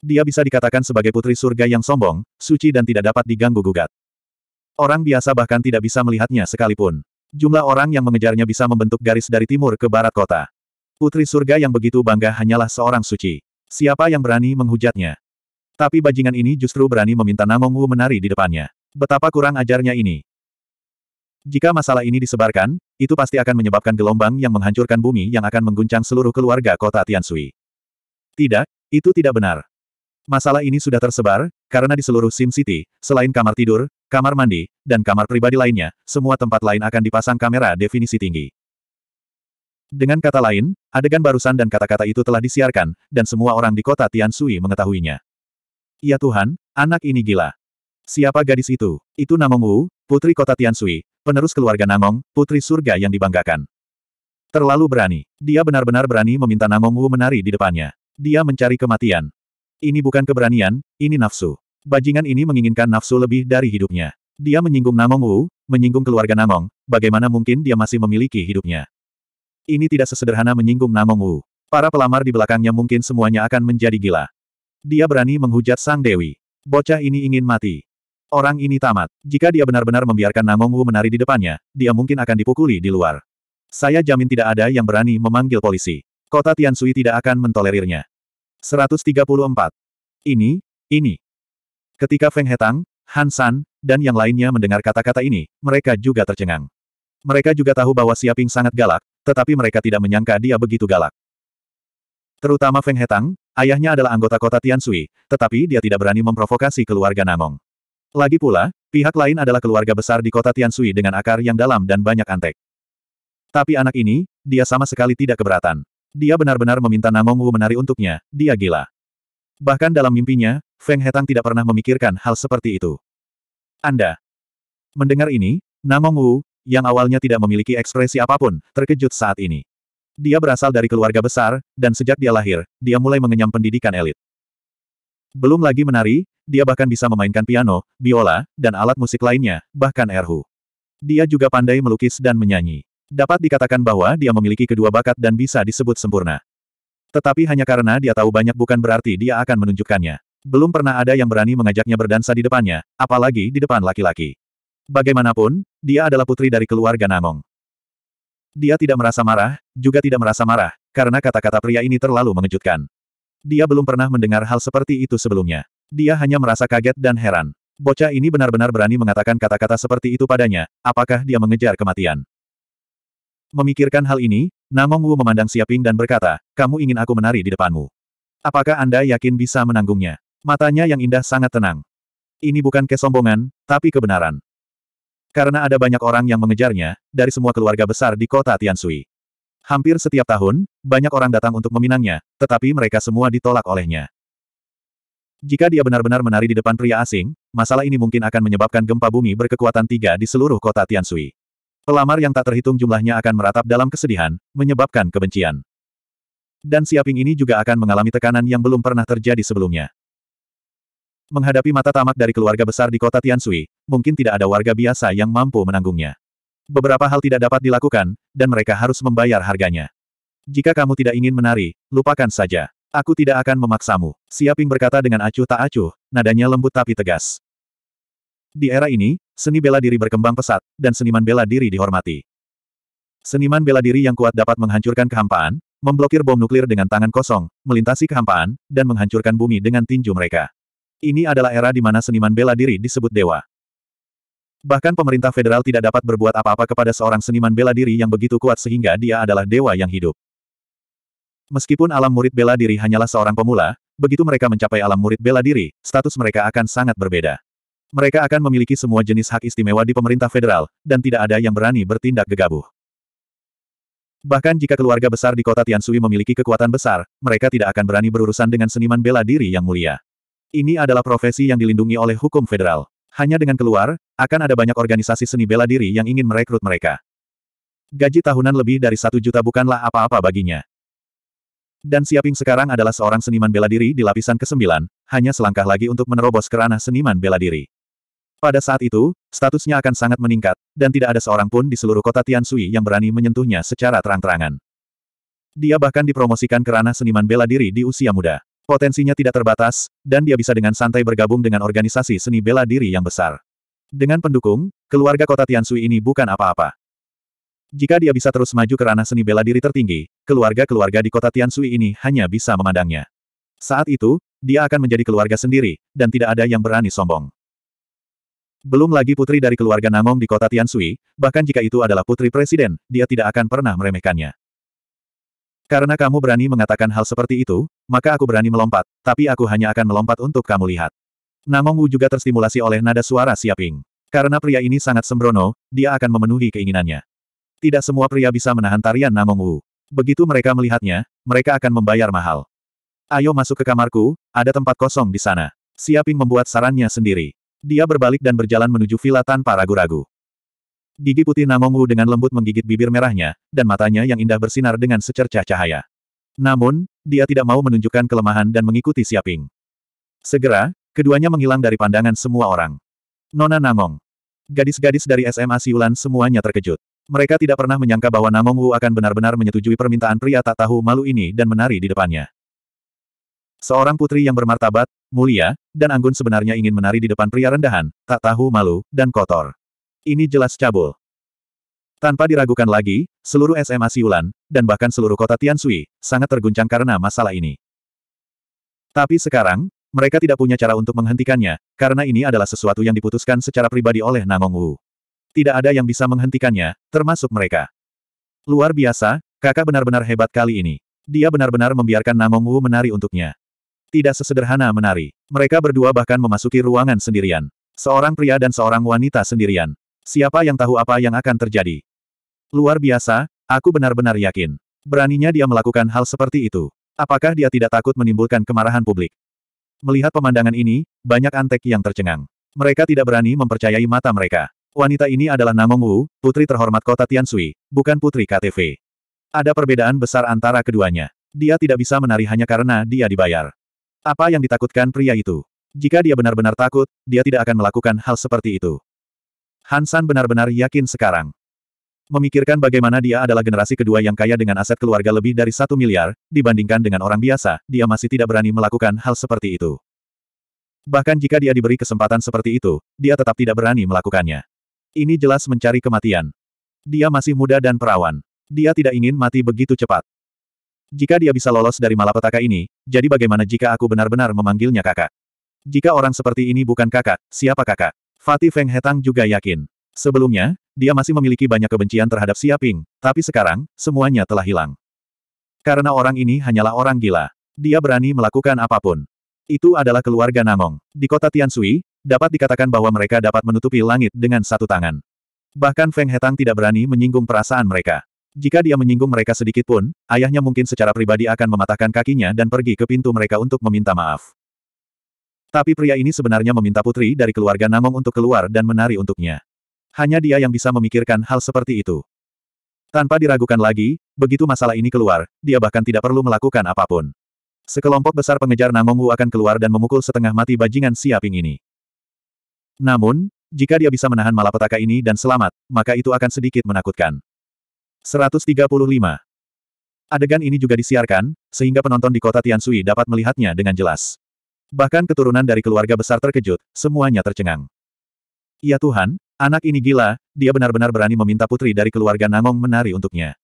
Dia bisa dikatakan sebagai putri surga yang sombong, suci dan tidak dapat diganggu-gugat. Orang biasa bahkan tidak bisa melihatnya sekalipun. Jumlah orang yang mengejarnya bisa membentuk garis dari timur ke barat kota. Putri surga yang begitu bangga hanyalah seorang suci. Siapa yang berani menghujatnya? Tapi bajingan ini justru berani meminta Namong Wu menari di depannya. Betapa kurang ajarnya ini. Jika masalah ini disebarkan, itu pasti akan menyebabkan gelombang yang menghancurkan bumi yang akan mengguncang seluruh keluarga kota Tiansui. Tidak, itu tidak benar. Masalah ini sudah tersebar, karena di seluruh Sim City, selain kamar tidur, kamar mandi, dan kamar pribadi lainnya, semua tempat lain akan dipasang kamera definisi tinggi. Dengan kata lain, adegan barusan dan kata-kata itu telah disiarkan, dan semua orang di kota Tian Sui mengetahuinya. Ya Tuhan, anak ini gila. Siapa gadis itu? Itu Namong Wu, putri kota Tian Sui, penerus keluarga Namong, putri surga yang dibanggakan. Terlalu berani. Dia benar-benar berani meminta Namong Wu menari di depannya. Dia mencari kematian. Ini bukan keberanian, ini nafsu. Bajingan ini menginginkan nafsu lebih dari hidupnya. Dia menyinggung Namong Wu, menyinggung keluarga Namong, bagaimana mungkin dia masih memiliki hidupnya. Ini tidak sesederhana menyinggung Namong Wu. Para pelamar di belakangnya mungkin semuanya akan menjadi gila. Dia berani menghujat Sang Dewi. Bocah ini ingin mati. Orang ini tamat. Jika dia benar-benar membiarkan Namong Wu menari di depannya, dia mungkin akan dipukuli di luar. Saya jamin tidak ada yang berani memanggil polisi. Kota Tiansui tidak akan mentolerirnya. 134. Ini, ini. Ketika Feng Hetang, Han San, dan yang lainnya mendengar kata-kata ini, mereka juga tercengang. Mereka juga tahu bahwa Siaping sangat galak, tetapi mereka tidak menyangka dia begitu galak. Terutama Feng Hetang, ayahnya adalah anggota kota Tiansui, tetapi dia tidak berani memprovokasi keluarga Nangong. Lagi pula, pihak lain adalah keluarga besar di kota Tiansui dengan akar yang dalam dan banyak antek. Tapi anak ini, dia sama sekali tidak keberatan. Dia benar-benar meminta Nangong Wu menari untuknya, dia gila. Bahkan dalam mimpinya, Feng Hetang tidak pernah memikirkan hal seperti itu. Anda. Mendengar ini, Namong Wu, yang awalnya tidak memiliki ekspresi apapun, terkejut saat ini. Dia berasal dari keluarga besar, dan sejak dia lahir, dia mulai mengenyam pendidikan elit. Belum lagi menari, dia bahkan bisa memainkan piano, biola, dan alat musik lainnya, bahkan erhu. Dia juga pandai melukis dan menyanyi. Dapat dikatakan bahwa dia memiliki kedua bakat dan bisa disebut sempurna. Tetapi hanya karena dia tahu banyak bukan berarti dia akan menunjukkannya. Belum pernah ada yang berani mengajaknya berdansa di depannya, apalagi di depan laki-laki. Bagaimanapun, dia adalah putri dari keluarga Namong. Dia tidak merasa marah, juga tidak merasa marah, karena kata-kata pria ini terlalu mengejutkan. Dia belum pernah mendengar hal seperti itu sebelumnya. Dia hanya merasa kaget dan heran. Bocah ini benar-benar berani mengatakan kata-kata seperti itu padanya, apakah dia mengejar kematian. Memikirkan hal ini, Namong Wu memandang Siaping dan berkata, kamu ingin aku menari di depanmu. Apakah Anda yakin bisa menanggungnya? Matanya yang indah sangat tenang. Ini bukan kesombongan, tapi kebenaran. Karena ada banyak orang yang mengejarnya, dari semua keluarga besar di kota Tiansui. Hampir setiap tahun, banyak orang datang untuk meminangnya, tetapi mereka semua ditolak olehnya. Jika dia benar-benar menari di depan pria asing, masalah ini mungkin akan menyebabkan gempa bumi berkekuatan tiga di seluruh kota Tiansui. Pelamar yang tak terhitung jumlahnya akan meratap dalam kesedihan, menyebabkan kebencian. Dan Siaping ini juga akan mengalami tekanan yang belum pernah terjadi sebelumnya. Menghadapi mata tamak dari keluarga besar di kota Tiansui, mungkin tidak ada warga biasa yang mampu menanggungnya. Beberapa hal tidak dapat dilakukan, dan mereka harus membayar harganya. Jika kamu tidak ingin menari, lupakan saja. Aku tidak akan memaksamu. Siaping berkata dengan acuh tak acuh, nadanya lembut tapi tegas. Di era ini, seni bela diri berkembang pesat, dan seniman bela diri dihormati. Seniman bela diri yang kuat dapat menghancurkan kehampaan, memblokir bom nuklir dengan tangan kosong, melintasi kehampaan, dan menghancurkan bumi dengan tinju mereka. Ini adalah era di mana seniman bela diri disebut dewa. Bahkan pemerintah federal tidak dapat berbuat apa-apa kepada seorang seniman bela diri yang begitu kuat sehingga dia adalah dewa yang hidup. Meskipun alam murid bela diri hanyalah seorang pemula, begitu mereka mencapai alam murid bela diri, status mereka akan sangat berbeda. Mereka akan memiliki semua jenis hak istimewa di pemerintah federal, dan tidak ada yang berani bertindak gegabah. Bahkan jika keluarga besar di kota Tiansui memiliki kekuatan besar, mereka tidak akan berani berurusan dengan seniman bela diri yang mulia. Ini adalah profesi yang dilindungi oleh hukum federal. Hanya dengan keluar, akan ada banyak organisasi seni bela diri yang ingin merekrut mereka. Gaji tahunan lebih dari satu juta bukanlah apa-apa baginya. Dan Siaping sekarang adalah seorang seniman bela diri di lapisan ke-9, hanya selangkah lagi untuk menerobos kerana seniman bela diri. Pada saat itu, statusnya akan sangat meningkat, dan tidak ada seorang pun di seluruh kota Tiansui yang berani menyentuhnya secara terang-terangan. Dia bahkan dipromosikan kerana seniman bela diri di usia muda. Potensinya tidak terbatas, dan dia bisa dengan santai bergabung dengan organisasi seni bela diri yang besar. Dengan pendukung, keluarga kota Tiansui ini bukan apa-apa. Jika dia bisa terus maju ke ranah seni bela diri tertinggi, keluarga-keluarga di kota Tiansui ini hanya bisa memandangnya. Saat itu, dia akan menjadi keluarga sendiri, dan tidak ada yang berani sombong. Belum lagi putri dari keluarga Namong di kota Tiansui, bahkan jika itu adalah putri presiden, dia tidak akan pernah meremehkannya. Karena kamu berani mengatakan hal seperti itu, maka aku berani melompat, tapi aku hanya akan melompat untuk kamu lihat. Namong Wu juga terstimulasi oleh nada suara Siaping. Karena pria ini sangat sembrono, dia akan memenuhi keinginannya. Tidak semua pria bisa menahan tarian Namong Wu. Begitu mereka melihatnya, mereka akan membayar mahal. Ayo masuk ke kamarku, ada tempat kosong di sana. Siaping membuat sarannya sendiri. Dia berbalik dan berjalan menuju villa tanpa ragu-ragu. Gigi putih Wu dengan lembut menggigit bibir merahnya, dan matanya yang indah bersinar dengan secercah cahaya. Namun, dia tidak mau menunjukkan kelemahan dan mengikuti Siaping. Segera, keduanya menghilang dari pandangan semua orang. Nona Namong. Gadis-gadis dari SMA Siulan semuanya terkejut. Mereka tidak pernah menyangka bahwa Namong Wu akan benar-benar menyetujui permintaan pria tak tahu malu ini dan menari di depannya. Seorang putri yang bermartabat, mulia, dan anggun sebenarnya ingin menari di depan pria rendahan, tak tahu malu, dan kotor. Ini jelas cabul. Tanpa diragukan lagi, seluruh SMA Siulan, dan bahkan seluruh kota Tiansui, sangat terguncang karena masalah ini. Tapi sekarang, mereka tidak punya cara untuk menghentikannya, karena ini adalah sesuatu yang diputuskan secara pribadi oleh Nangong Wu. Tidak ada yang bisa menghentikannya, termasuk mereka. Luar biasa, kakak benar-benar hebat kali ini. Dia benar-benar membiarkan Nangong Wu menari untuknya. Tidak sesederhana menari. Mereka berdua bahkan memasuki ruangan sendirian. Seorang pria dan seorang wanita sendirian. Siapa yang tahu apa yang akan terjadi? Luar biasa, aku benar-benar yakin. Beraninya dia melakukan hal seperti itu. Apakah dia tidak takut menimbulkan kemarahan publik? Melihat pemandangan ini, banyak antek yang tercengang. Mereka tidak berani mempercayai mata mereka. Wanita ini adalah Namong Wu, putri terhormat kota Tiansui, bukan putri KTV. Ada perbedaan besar antara keduanya. Dia tidak bisa menari hanya karena dia dibayar. Apa yang ditakutkan pria itu? Jika dia benar-benar takut, dia tidak akan melakukan hal seperti itu. Hansan benar-benar yakin sekarang. Memikirkan bagaimana dia adalah generasi kedua yang kaya dengan aset keluarga lebih dari satu miliar, dibandingkan dengan orang biasa, dia masih tidak berani melakukan hal seperti itu. Bahkan jika dia diberi kesempatan seperti itu, dia tetap tidak berani melakukannya. Ini jelas mencari kematian. Dia masih muda dan perawan. Dia tidak ingin mati begitu cepat. Jika dia bisa lolos dari malapetaka ini, jadi bagaimana jika aku benar-benar memanggilnya kakak? Jika orang seperti ini bukan kakak, siapa kakak? Fatih Feng Hetang juga yakin. Sebelumnya, dia masih memiliki banyak kebencian terhadap Siaping, tapi sekarang, semuanya telah hilang. Karena orang ini hanyalah orang gila. Dia berani melakukan apapun. Itu adalah keluarga Namong. Di kota Tiansui, dapat dikatakan bahwa mereka dapat menutupi langit dengan satu tangan. Bahkan Feng Hetang tidak berani menyinggung perasaan mereka. Jika dia menyinggung mereka sedikit pun, ayahnya mungkin secara pribadi akan mematahkan kakinya dan pergi ke pintu mereka untuk meminta maaf. Tapi pria ini sebenarnya meminta putri dari keluarga Namong untuk keluar dan menari untuknya. Hanya dia yang bisa memikirkan hal seperti itu. Tanpa diragukan lagi, begitu masalah ini keluar, dia bahkan tidak perlu melakukan apapun. Sekelompok besar pengejar Namong Wu akan keluar dan memukul setengah mati bajingan Siaping ini. Namun, jika dia bisa menahan malapetaka ini dan selamat, maka itu akan sedikit menakutkan. 135. Adegan ini juga disiarkan, sehingga penonton di kota Tiansui dapat melihatnya dengan jelas. Bahkan keturunan dari keluarga besar terkejut, semuanya tercengang. Ya Tuhan, anak ini gila, dia benar-benar berani meminta putri dari keluarga Nangong menari untuknya.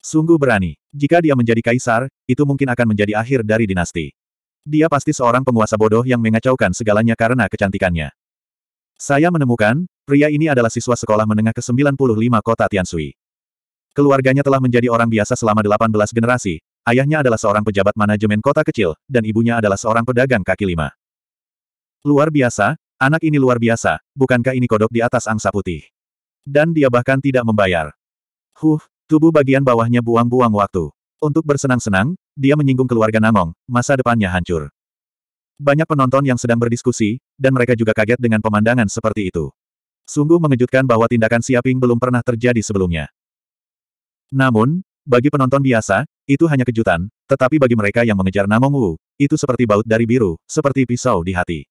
Sungguh berani. Jika dia menjadi kaisar, itu mungkin akan menjadi akhir dari dinasti. Dia pasti seorang penguasa bodoh yang mengacaukan segalanya karena kecantikannya. Saya menemukan, pria ini adalah siswa sekolah menengah ke-95 kota Tiansui. Keluarganya telah menjadi orang biasa selama 18 generasi, Ayahnya adalah seorang pejabat manajemen kota kecil, dan ibunya adalah seorang pedagang kaki lima. Luar biasa, anak ini luar biasa, bukankah ini kodok di atas angsa putih? Dan dia bahkan tidak membayar. Huh, tubuh bagian bawahnya buang-buang waktu. Untuk bersenang-senang, dia menyinggung keluarga Namong, masa depannya hancur. Banyak penonton yang sedang berdiskusi, dan mereka juga kaget dengan pemandangan seperti itu. Sungguh mengejutkan bahwa tindakan Siaping belum pernah terjadi sebelumnya. Namun, bagi penonton biasa, itu hanya kejutan, tetapi bagi mereka yang mengejar Namong Wu, itu seperti baut dari biru, seperti pisau di hati.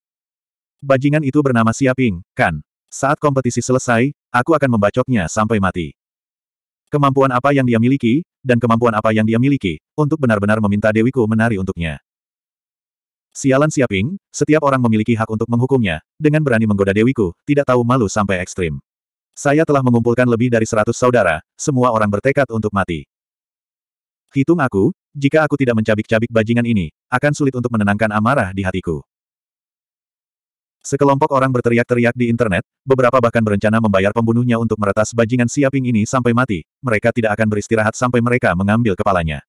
Bajingan itu bernama Siaping, kan? Saat kompetisi selesai, aku akan membacoknya sampai mati. Kemampuan apa yang dia miliki, dan kemampuan apa yang dia miliki, untuk benar-benar meminta Dewiku menari untuknya. Sialan Siaping, setiap orang memiliki hak untuk menghukumnya, dengan berani menggoda Dewiku, tidak tahu malu sampai ekstrim. Saya telah mengumpulkan lebih dari seratus saudara, semua orang bertekad untuk mati. Hitung aku, jika aku tidak mencabik-cabik bajingan ini, akan sulit untuk menenangkan amarah di hatiku. Sekelompok orang berteriak-teriak di internet, beberapa bahkan berencana membayar pembunuhnya untuk meretas bajingan siaping ini sampai mati, mereka tidak akan beristirahat sampai mereka mengambil kepalanya.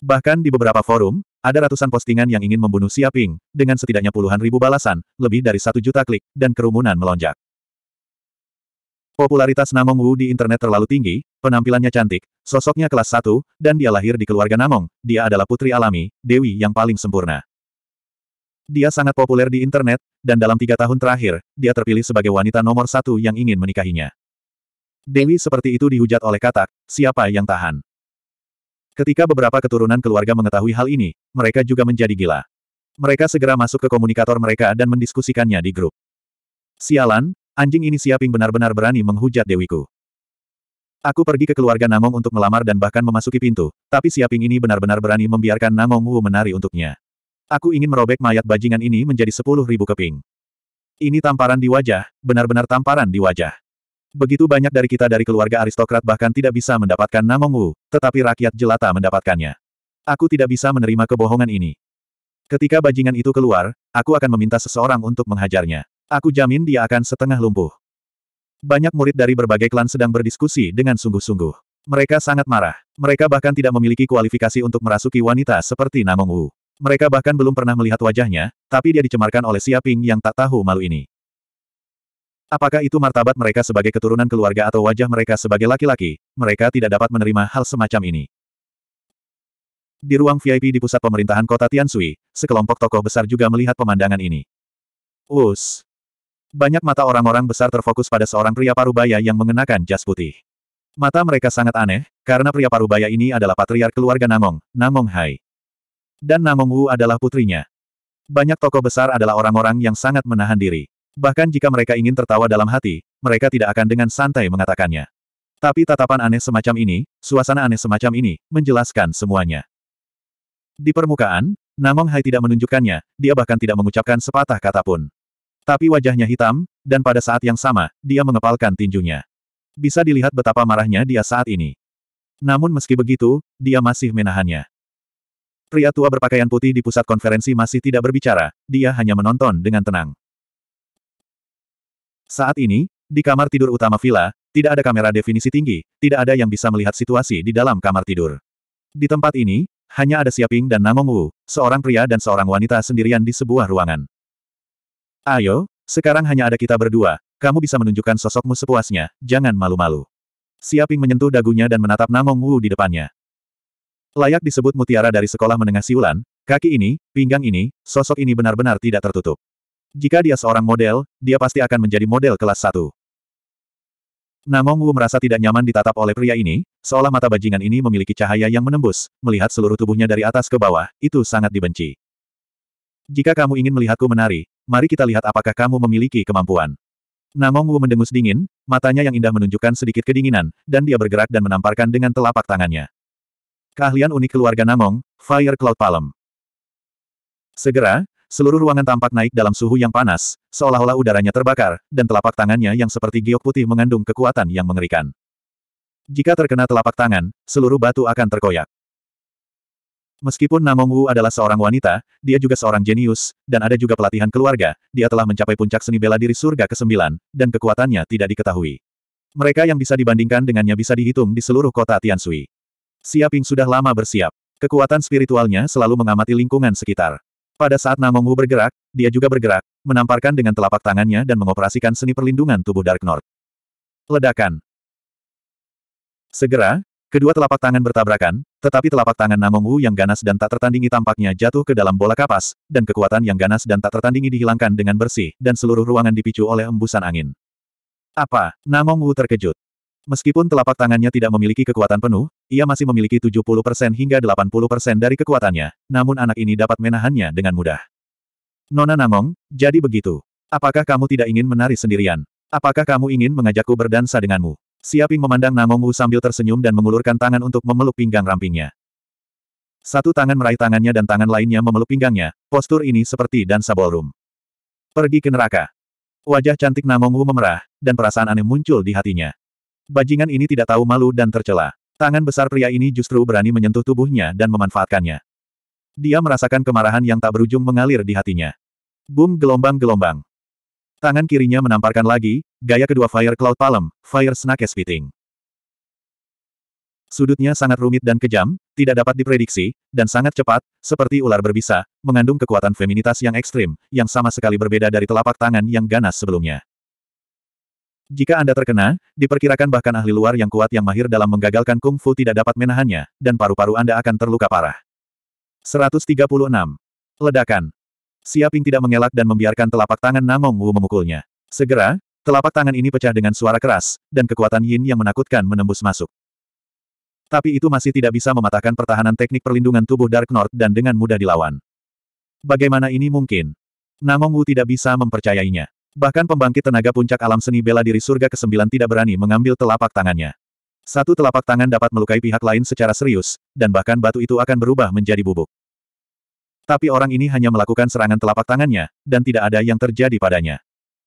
Bahkan di beberapa forum, ada ratusan postingan yang ingin membunuh Siaping, dengan setidaknya puluhan ribu balasan, lebih dari satu juta klik, dan kerumunan melonjak. Popularitas Namong Wu di internet terlalu tinggi, penampilannya cantik, sosoknya kelas 1, dan dia lahir di keluarga Namong, dia adalah putri alami, dewi yang paling sempurna. Dia sangat populer di internet, dan dalam tiga tahun terakhir, dia terpilih sebagai wanita nomor satu yang ingin menikahinya. Dewi seperti itu dihujat oleh katak, siapa yang tahan? Ketika beberapa keturunan keluarga mengetahui hal ini, mereka juga menjadi gila. Mereka segera masuk ke komunikator mereka dan mendiskusikannya di grup. Sialan, Anjing ini siaping benar-benar berani menghujat dewiku. Aku pergi ke keluarga Namong untuk melamar dan bahkan memasuki pintu, tapi siaping ini benar-benar berani membiarkan Namong Wu menari untuknya. Aku ingin merobek mayat bajingan ini menjadi sepuluh ribu keping. Ini tamparan di wajah, benar-benar tamparan di wajah. Begitu banyak dari kita dari keluarga aristokrat bahkan tidak bisa mendapatkan Namong Wu, tetapi rakyat jelata mendapatkannya. Aku tidak bisa menerima kebohongan ini. Ketika bajingan itu keluar, aku akan meminta seseorang untuk menghajarnya. Aku jamin dia akan setengah lumpuh. Banyak murid dari berbagai klan sedang berdiskusi dengan sungguh-sungguh. Mereka sangat marah. Mereka bahkan tidak memiliki kualifikasi untuk merasuki wanita seperti Namong Wu. Mereka bahkan belum pernah melihat wajahnya, tapi dia dicemarkan oleh Siaping yang tak tahu malu ini. Apakah itu martabat mereka sebagai keturunan keluarga atau wajah mereka sebagai laki-laki, mereka tidak dapat menerima hal semacam ini. Di ruang VIP di pusat pemerintahan kota Tiansui, sekelompok tokoh besar juga melihat pemandangan ini. Us, banyak mata orang-orang besar terfokus pada seorang pria parubaya yang mengenakan jas putih. Mata mereka sangat aneh, karena pria parubaya ini adalah patriark keluarga Namong, Namong Hai. Dan Namong Wu adalah putrinya. Banyak tokoh besar adalah orang-orang yang sangat menahan diri. Bahkan jika mereka ingin tertawa dalam hati, mereka tidak akan dengan santai mengatakannya. Tapi tatapan aneh semacam ini, suasana aneh semacam ini, menjelaskan semuanya. Di permukaan, Namong Hai tidak menunjukkannya, dia bahkan tidak mengucapkan sepatah kata pun. Tapi wajahnya hitam, dan pada saat yang sama, dia mengepalkan tinjunya. Bisa dilihat betapa marahnya dia saat ini. Namun meski begitu, dia masih menahannya. Pria tua berpakaian putih di pusat konferensi masih tidak berbicara, dia hanya menonton dengan tenang. Saat ini, di kamar tidur utama villa, tidak ada kamera definisi tinggi, tidak ada yang bisa melihat situasi di dalam kamar tidur. Di tempat ini, hanya ada Siaping dan Namong Wu, seorang pria dan seorang wanita sendirian di sebuah ruangan. Ayo, sekarang hanya ada kita berdua, kamu bisa menunjukkan sosokmu sepuasnya, jangan malu-malu. Siaping menyentuh dagunya dan menatap Namong Wu di depannya. Layak disebut mutiara dari sekolah menengah siulan, kaki ini, pinggang ini, sosok ini benar-benar tidak tertutup. Jika dia seorang model, dia pasti akan menjadi model kelas satu. Namong Wu merasa tidak nyaman ditatap oleh pria ini, seolah mata bajingan ini memiliki cahaya yang menembus, melihat seluruh tubuhnya dari atas ke bawah, itu sangat dibenci. Jika kamu ingin melihatku menari, mari kita lihat apakah kamu memiliki kemampuan. Namong Wu mendengus dingin, matanya yang indah menunjukkan sedikit kedinginan, dan dia bergerak dan menamparkan dengan telapak tangannya. Keahlian unik keluarga Namong, Fire Cloud Palm. Segera, seluruh ruangan tampak naik dalam suhu yang panas, seolah-olah udaranya terbakar, dan telapak tangannya yang seperti giok putih mengandung kekuatan yang mengerikan. Jika terkena telapak tangan, seluruh batu akan terkoyak. Meskipun Namong Wu adalah seorang wanita, dia juga seorang jenius, dan ada juga pelatihan keluarga, dia telah mencapai puncak seni bela diri surga ke-9, dan kekuatannya tidak diketahui. Mereka yang bisa dibandingkan dengannya bisa dihitung di seluruh kota Tiansui. Siaping sudah lama bersiap. Kekuatan spiritualnya selalu mengamati lingkungan sekitar. Pada saat Namong Wu bergerak, dia juga bergerak, menamparkan dengan telapak tangannya dan mengoperasikan seni perlindungan tubuh Dark North. Ledakan. Segera, Kedua telapak tangan bertabrakan, tetapi telapak tangan Namong Wu yang ganas dan tak tertandingi tampaknya jatuh ke dalam bola kapas, dan kekuatan yang ganas dan tak tertandingi dihilangkan dengan bersih, dan seluruh ruangan dipicu oleh embusan angin. Apa? Namong Wu terkejut. Meskipun telapak tangannya tidak memiliki kekuatan penuh, ia masih memiliki 70% hingga 80% dari kekuatannya, namun anak ini dapat menahannya dengan mudah. Nona Namong, jadi begitu. Apakah kamu tidak ingin menari sendirian? Apakah kamu ingin mengajakku berdansa denganmu? Siaping memandang Wu sambil tersenyum dan mengulurkan tangan untuk memeluk pinggang rampingnya. Satu tangan meraih tangannya dan tangan lainnya memeluk pinggangnya, postur ini seperti dansa ballroom. Pergi ke neraka. Wajah cantik Wu memerah, dan perasaan aneh muncul di hatinya. Bajingan ini tidak tahu malu dan tercela. Tangan besar pria ini justru berani menyentuh tubuhnya dan memanfaatkannya. Dia merasakan kemarahan yang tak berujung mengalir di hatinya. Boom gelombang-gelombang. Tangan kirinya menamparkan lagi, gaya kedua Fire Cloud Palm, Fire Snake Spitting. Sudutnya sangat rumit dan kejam, tidak dapat diprediksi, dan sangat cepat, seperti ular berbisa, mengandung kekuatan feminitas yang ekstrim, yang sama sekali berbeda dari telapak tangan yang ganas sebelumnya. Jika Anda terkena, diperkirakan bahkan ahli luar yang kuat yang mahir dalam menggagalkan kungfu tidak dapat menahannya, dan paru-paru Anda akan terluka parah. 136. Ledakan Siaping tidak mengelak dan membiarkan telapak tangan Namong Wu memukulnya. Segera, telapak tangan ini pecah dengan suara keras, dan kekuatan Yin yang menakutkan menembus masuk. Tapi itu masih tidak bisa mematahkan pertahanan teknik perlindungan tubuh Dark North dan dengan mudah dilawan. Bagaimana ini mungkin? Namong Wu tidak bisa mempercayainya. Bahkan pembangkit tenaga puncak alam seni bela diri surga ke-9 tidak berani mengambil telapak tangannya. Satu telapak tangan dapat melukai pihak lain secara serius, dan bahkan batu itu akan berubah menjadi bubuk. Tapi orang ini hanya melakukan serangan telapak tangannya, dan tidak ada yang terjadi padanya.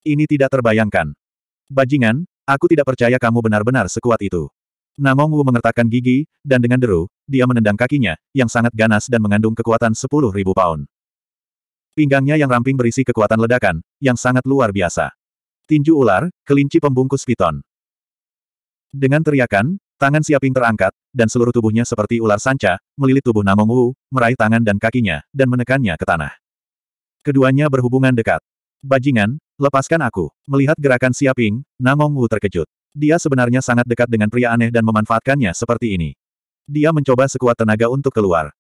Ini tidak terbayangkan. Bajingan, aku tidak percaya kamu benar-benar sekuat itu. Namong Wu mengertakkan gigi, dan dengan deru, dia menendang kakinya, yang sangat ganas dan mengandung kekuatan 10.000 pound. Pinggangnya yang ramping berisi kekuatan ledakan, yang sangat luar biasa. Tinju ular, kelinci pembungkus piton. Dengan teriakan, Tangan Siaping terangkat, dan seluruh tubuhnya seperti ular sanca, melilit tubuh Namong Wu, meraih tangan dan kakinya, dan menekannya ke tanah. Keduanya berhubungan dekat. Bajingan, lepaskan aku. Melihat gerakan Siaping, Namong Wu terkejut. Dia sebenarnya sangat dekat dengan pria aneh dan memanfaatkannya seperti ini. Dia mencoba sekuat tenaga untuk keluar.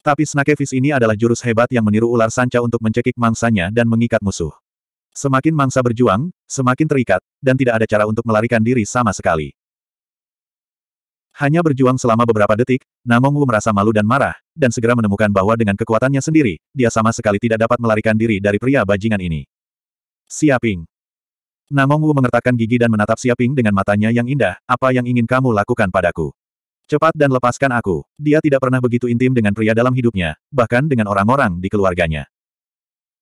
Tapi Snakefish ini adalah jurus hebat yang meniru ular sanca untuk mencekik mangsanya dan mengikat musuh. Semakin mangsa berjuang, semakin terikat, dan tidak ada cara untuk melarikan diri sama sekali. Hanya berjuang selama beberapa detik, Namong Wu merasa malu dan marah, dan segera menemukan bahwa dengan kekuatannya sendiri, dia sama sekali tidak dapat melarikan diri dari pria bajingan ini. Siaping. Namong Wu mengertakkan gigi dan menatap Siaping dengan matanya yang indah, apa yang ingin kamu lakukan padaku? Cepat dan lepaskan aku. Dia tidak pernah begitu intim dengan pria dalam hidupnya, bahkan dengan orang-orang di keluarganya.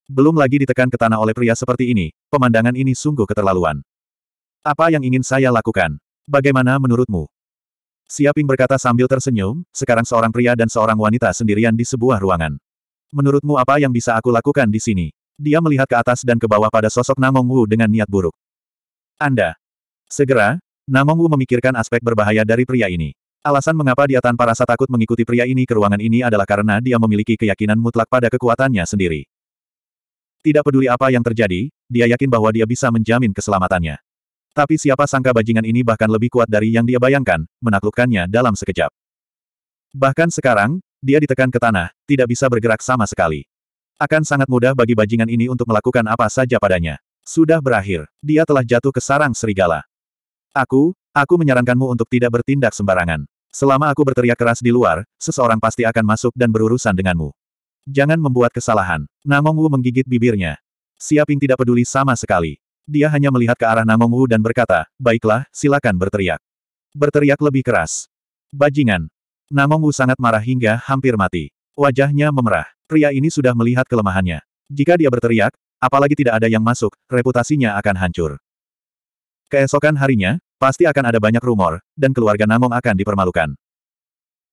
Belum lagi ditekan ke tanah oleh pria seperti ini, pemandangan ini sungguh keterlaluan. Apa yang ingin saya lakukan? Bagaimana menurutmu? Siaping berkata sambil tersenyum, sekarang seorang pria dan seorang wanita sendirian di sebuah ruangan. Menurutmu apa yang bisa aku lakukan di sini? Dia melihat ke atas dan ke bawah pada sosok Namong Wu dengan niat buruk. Anda. Segera, Namong Wu memikirkan aspek berbahaya dari pria ini. Alasan mengapa dia tanpa rasa takut mengikuti pria ini ke ruangan ini adalah karena dia memiliki keyakinan mutlak pada kekuatannya sendiri. Tidak peduli apa yang terjadi, dia yakin bahwa dia bisa menjamin keselamatannya. Tapi siapa sangka bajingan ini bahkan lebih kuat dari yang dia bayangkan, menaklukkannya dalam sekejap. Bahkan sekarang, dia ditekan ke tanah, tidak bisa bergerak sama sekali. Akan sangat mudah bagi bajingan ini untuk melakukan apa saja padanya. Sudah berakhir, dia telah jatuh ke sarang serigala. Aku, aku menyarankanmu untuk tidak bertindak sembarangan. Selama aku berteriak keras di luar, seseorang pasti akan masuk dan berurusan denganmu. Jangan membuat kesalahan. Namong Wu menggigit bibirnya. Siaping tidak peduli sama sekali dia hanya melihat ke arah Namongu dan berkata, baiklah, silakan berteriak. Berteriak lebih keras. Bajingan. Namongu sangat marah hingga hampir mati. Wajahnya memerah. Pria ini sudah melihat kelemahannya. Jika dia berteriak, apalagi tidak ada yang masuk, reputasinya akan hancur. Keesokan harinya, pasti akan ada banyak rumor, dan keluarga Namong akan dipermalukan.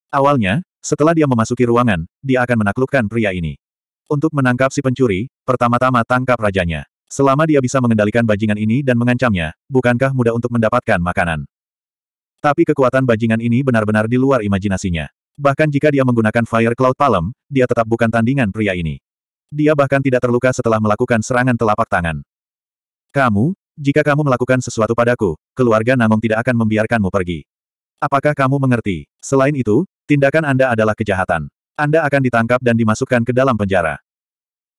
Awalnya, setelah dia memasuki ruangan, dia akan menaklukkan pria ini. Untuk menangkap si pencuri, pertama-tama tangkap rajanya. Selama dia bisa mengendalikan bajingan ini dan mengancamnya, bukankah mudah untuk mendapatkan makanan? Tapi kekuatan bajingan ini benar-benar di luar imajinasinya. Bahkan jika dia menggunakan Fire Cloud Palm, dia tetap bukan tandingan pria ini. Dia bahkan tidak terluka setelah melakukan serangan telapak tangan. Kamu, jika kamu melakukan sesuatu padaku, keluarga Nangong tidak akan membiarkanmu pergi. Apakah kamu mengerti? Selain itu, tindakan Anda adalah kejahatan. Anda akan ditangkap dan dimasukkan ke dalam penjara.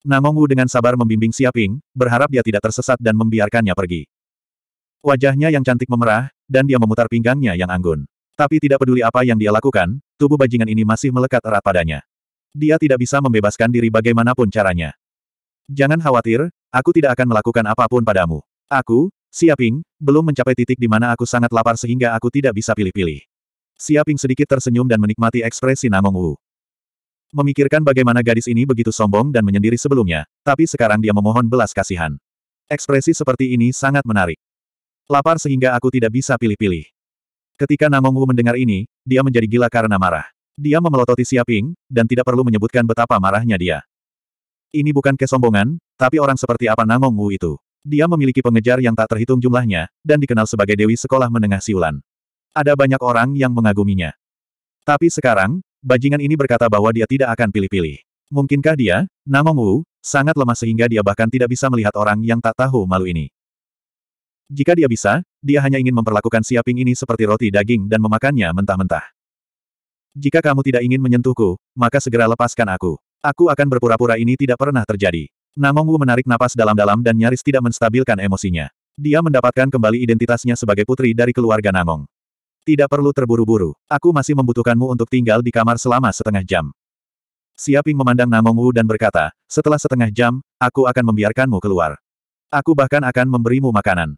Namong Wu dengan sabar membimbing Siaping, berharap dia tidak tersesat dan membiarkannya pergi. Wajahnya yang cantik memerah, dan dia memutar pinggangnya yang anggun. Tapi tidak peduli apa yang dia lakukan, tubuh bajingan ini masih melekat erat padanya. Dia tidak bisa membebaskan diri bagaimanapun caranya. Jangan khawatir, aku tidak akan melakukan apapun padamu. Aku, Siaping, belum mencapai titik di mana aku sangat lapar sehingga aku tidak bisa pilih-pilih. Siaping sedikit tersenyum dan menikmati ekspresi Namong Wu memikirkan bagaimana gadis ini begitu sombong dan menyendiri sebelumnya, tapi sekarang dia memohon belas kasihan. Ekspresi seperti ini sangat menarik. Lapar sehingga aku tidak bisa pilih-pilih. Ketika Namong Wu mendengar ini, dia menjadi gila karena marah. Dia memelototi Siaping, dan tidak perlu menyebutkan betapa marahnya dia. Ini bukan kesombongan, tapi orang seperti apa Namong Wu itu. Dia memiliki pengejar yang tak terhitung jumlahnya, dan dikenal sebagai Dewi Sekolah Menengah Siulan. Ada banyak orang yang mengaguminya. Tapi sekarang, bajingan ini berkata bahwa dia tidak akan pilih-pilih. Mungkinkah dia, Namong Wu, sangat lemah sehingga dia bahkan tidak bisa melihat orang yang tak tahu malu ini. Jika dia bisa, dia hanya ingin memperlakukan siaping ini seperti roti daging dan memakannya mentah-mentah. Jika kamu tidak ingin menyentuhku, maka segera lepaskan aku. Aku akan berpura-pura ini tidak pernah terjadi. Namong Wu menarik napas dalam-dalam dan nyaris tidak menstabilkan emosinya. Dia mendapatkan kembali identitasnya sebagai putri dari keluarga Namong. Tidak perlu terburu-buru, aku masih membutuhkanmu untuk tinggal di kamar selama setengah jam. Siaping memandang Namong Wu dan berkata, setelah setengah jam, aku akan membiarkanmu keluar. Aku bahkan akan memberimu makanan.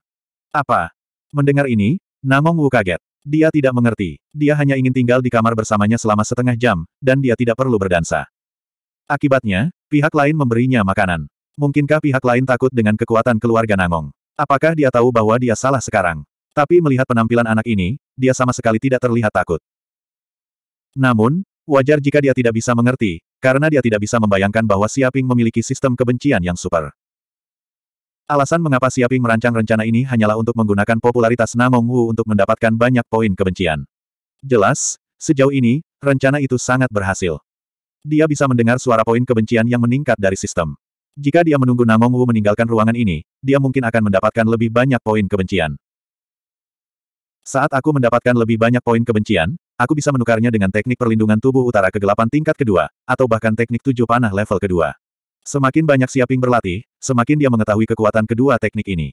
Apa? Mendengar ini, Namong Wu kaget. Dia tidak mengerti. Dia hanya ingin tinggal di kamar bersamanya selama setengah jam, dan dia tidak perlu berdansa. Akibatnya, pihak lain memberinya makanan. Mungkinkah pihak lain takut dengan kekuatan keluarga Namong? Apakah dia tahu bahwa dia salah sekarang? Tapi melihat penampilan anak ini, dia sama sekali tidak terlihat takut. Namun, wajar jika dia tidak bisa mengerti, karena dia tidak bisa membayangkan bahwa Siaping memiliki sistem kebencian yang super. Alasan mengapa Siaping merancang rencana ini hanyalah untuk menggunakan popularitas Namong Wu untuk mendapatkan banyak poin kebencian. Jelas, sejauh ini, rencana itu sangat berhasil. Dia bisa mendengar suara poin kebencian yang meningkat dari sistem. Jika dia menunggu Namong Wu meninggalkan ruangan ini, dia mungkin akan mendapatkan lebih banyak poin kebencian. Saat aku mendapatkan lebih banyak poin kebencian, aku bisa menukarnya dengan teknik perlindungan tubuh utara kegelapan tingkat kedua, atau bahkan teknik tujuh panah level kedua. Semakin banyak Siaping berlatih, semakin dia mengetahui kekuatan kedua teknik ini.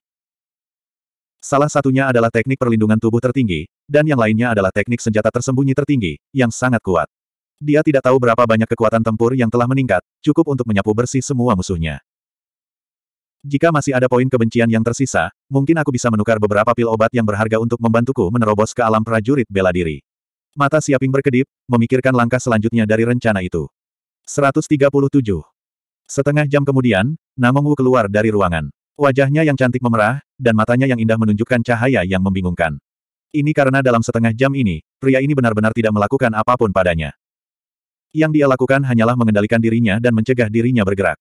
Salah satunya adalah teknik perlindungan tubuh tertinggi, dan yang lainnya adalah teknik senjata tersembunyi tertinggi, yang sangat kuat. Dia tidak tahu berapa banyak kekuatan tempur yang telah meningkat, cukup untuk menyapu bersih semua musuhnya. Jika masih ada poin kebencian yang tersisa, mungkin aku bisa menukar beberapa pil obat yang berharga untuk membantuku menerobos ke alam prajurit bela diri. Mata Siaping berkedip, memikirkan langkah selanjutnya dari rencana itu. 137. Setengah jam kemudian, Namong Wu keluar dari ruangan. Wajahnya yang cantik memerah, dan matanya yang indah menunjukkan cahaya yang membingungkan. Ini karena dalam setengah jam ini, pria ini benar-benar tidak melakukan apapun padanya. Yang dia lakukan hanyalah mengendalikan dirinya dan mencegah dirinya bergerak.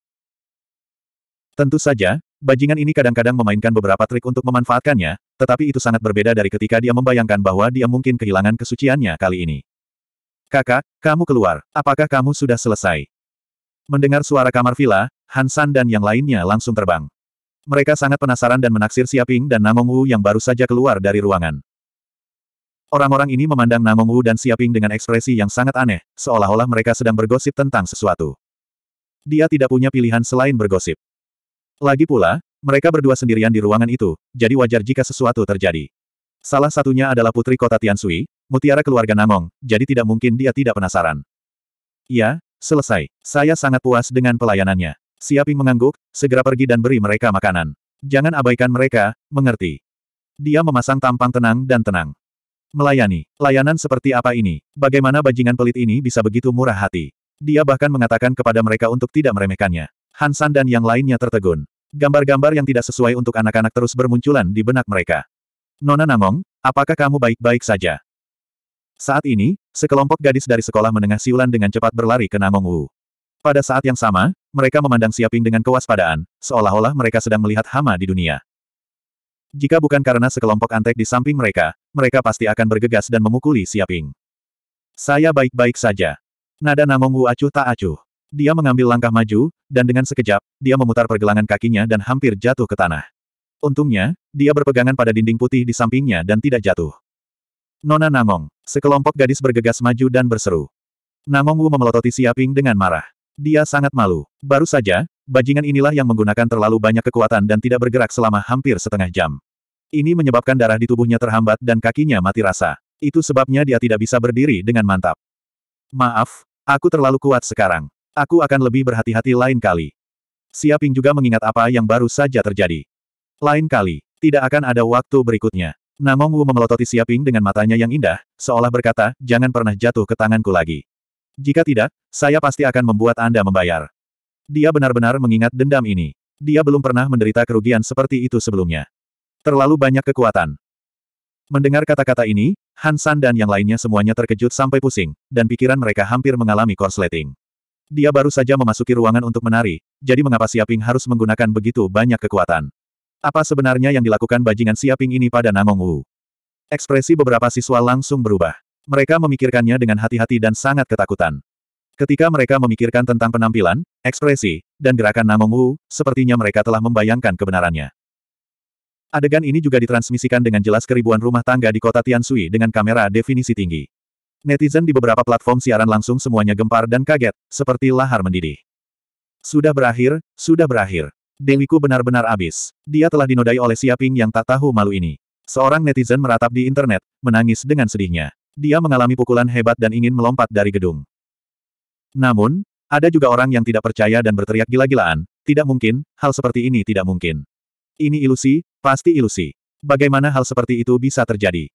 Tentu saja, bajingan ini kadang-kadang memainkan beberapa trik untuk memanfaatkannya, tetapi itu sangat berbeda dari ketika dia membayangkan bahwa dia mungkin kehilangan kesuciannya kali ini. Kakak, kamu keluar. Apakah kamu sudah selesai? Mendengar suara kamar villa, Hansan dan yang lainnya langsung terbang. Mereka sangat penasaran dan menaksir Siaping dan Namong Wu yang baru saja keluar dari ruangan. Orang-orang ini memandang Namong Wu dan Siaping dengan ekspresi yang sangat aneh, seolah-olah mereka sedang bergosip tentang sesuatu. Dia tidak punya pilihan selain bergosip. Lagi pula, mereka berdua sendirian di ruangan itu, jadi wajar jika sesuatu terjadi. Salah satunya adalah putri kota Tiansui, mutiara keluarga Namong, jadi tidak mungkin dia tidak penasaran. Ya, selesai. Saya sangat puas dengan pelayanannya. Siaping mengangguk, segera pergi dan beri mereka makanan. Jangan abaikan mereka, mengerti. Dia memasang tampang tenang dan tenang. Melayani. Layanan seperti apa ini? Bagaimana bajingan pelit ini bisa begitu murah hati? Dia bahkan mengatakan kepada mereka untuk tidak meremehkannya. Hansan dan yang lainnya tertegun. Gambar-gambar yang tidak sesuai untuk anak-anak terus bermunculan di benak mereka. Nona Namong, apakah kamu baik-baik saja? Saat ini, sekelompok gadis dari sekolah menengah siulan dengan cepat berlari ke Namong Wu. Pada saat yang sama, mereka memandang Siaping dengan kewaspadaan, seolah-olah mereka sedang melihat hama di dunia. Jika bukan karena sekelompok antek di samping mereka, mereka pasti akan bergegas dan memukuli Siaping. Saya baik-baik saja. Nada Namong Wu acuh tak acuh. Dia mengambil langkah maju, dan dengan sekejap, dia memutar pergelangan kakinya dan hampir jatuh ke tanah. Untungnya, dia berpegangan pada dinding putih di sampingnya dan tidak jatuh. Nona Namong, sekelompok gadis bergegas maju dan berseru. Namong Wu memelototi Siaping dengan marah. Dia sangat malu. Baru saja, bajingan inilah yang menggunakan terlalu banyak kekuatan dan tidak bergerak selama hampir setengah jam. Ini menyebabkan darah di tubuhnya terhambat dan kakinya mati rasa. Itu sebabnya dia tidak bisa berdiri dengan mantap. Maaf, aku terlalu kuat sekarang. Aku akan lebih berhati-hati lain kali. Siaping juga mengingat apa yang baru saja terjadi. Lain kali, tidak akan ada waktu berikutnya. Namong Wu memelototi Siaping dengan matanya yang indah, seolah berkata, jangan pernah jatuh ke tanganku lagi. Jika tidak, saya pasti akan membuat Anda membayar. Dia benar-benar mengingat dendam ini. Dia belum pernah menderita kerugian seperti itu sebelumnya. Terlalu banyak kekuatan. Mendengar kata-kata ini, Hansan dan yang lainnya semuanya terkejut sampai pusing, dan pikiran mereka hampir mengalami korsleting. Dia baru saja memasuki ruangan untuk menari, jadi mengapa Siaping harus menggunakan begitu banyak kekuatan? Apa sebenarnya yang dilakukan bajingan Siaping ini pada Namong Wu? Ekspresi beberapa siswa langsung berubah. Mereka memikirkannya dengan hati-hati dan sangat ketakutan. Ketika mereka memikirkan tentang penampilan, ekspresi, dan gerakan Namong Wu, sepertinya mereka telah membayangkan kebenarannya. Adegan ini juga ditransmisikan dengan jelas ke ribuan rumah tangga di kota Tiansui dengan kamera definisi tinggi. Netizen di beberapa platform siaran langsung semuanya gempar dan kaget, seperti lahar mendidih. Sudah berakhir, sudah berakhir. Dewiku benar-benar abis. Dia telah dinodai oleh Siaping yang tak tahu malu ini. Seorang netizen meratap di internet, menangis dengan sedihnya. Dia mengalami pukulan hebat dan ingin melompat dari gedung. Namun, ada juga orang yang tidak percaya dan berteriak gila-gilaan, tidak mungkin, hal seperti ini tidak mungkin. Ini ilusi, pasti ilusi. Bagaimana hal seperti itu bisa terjadi?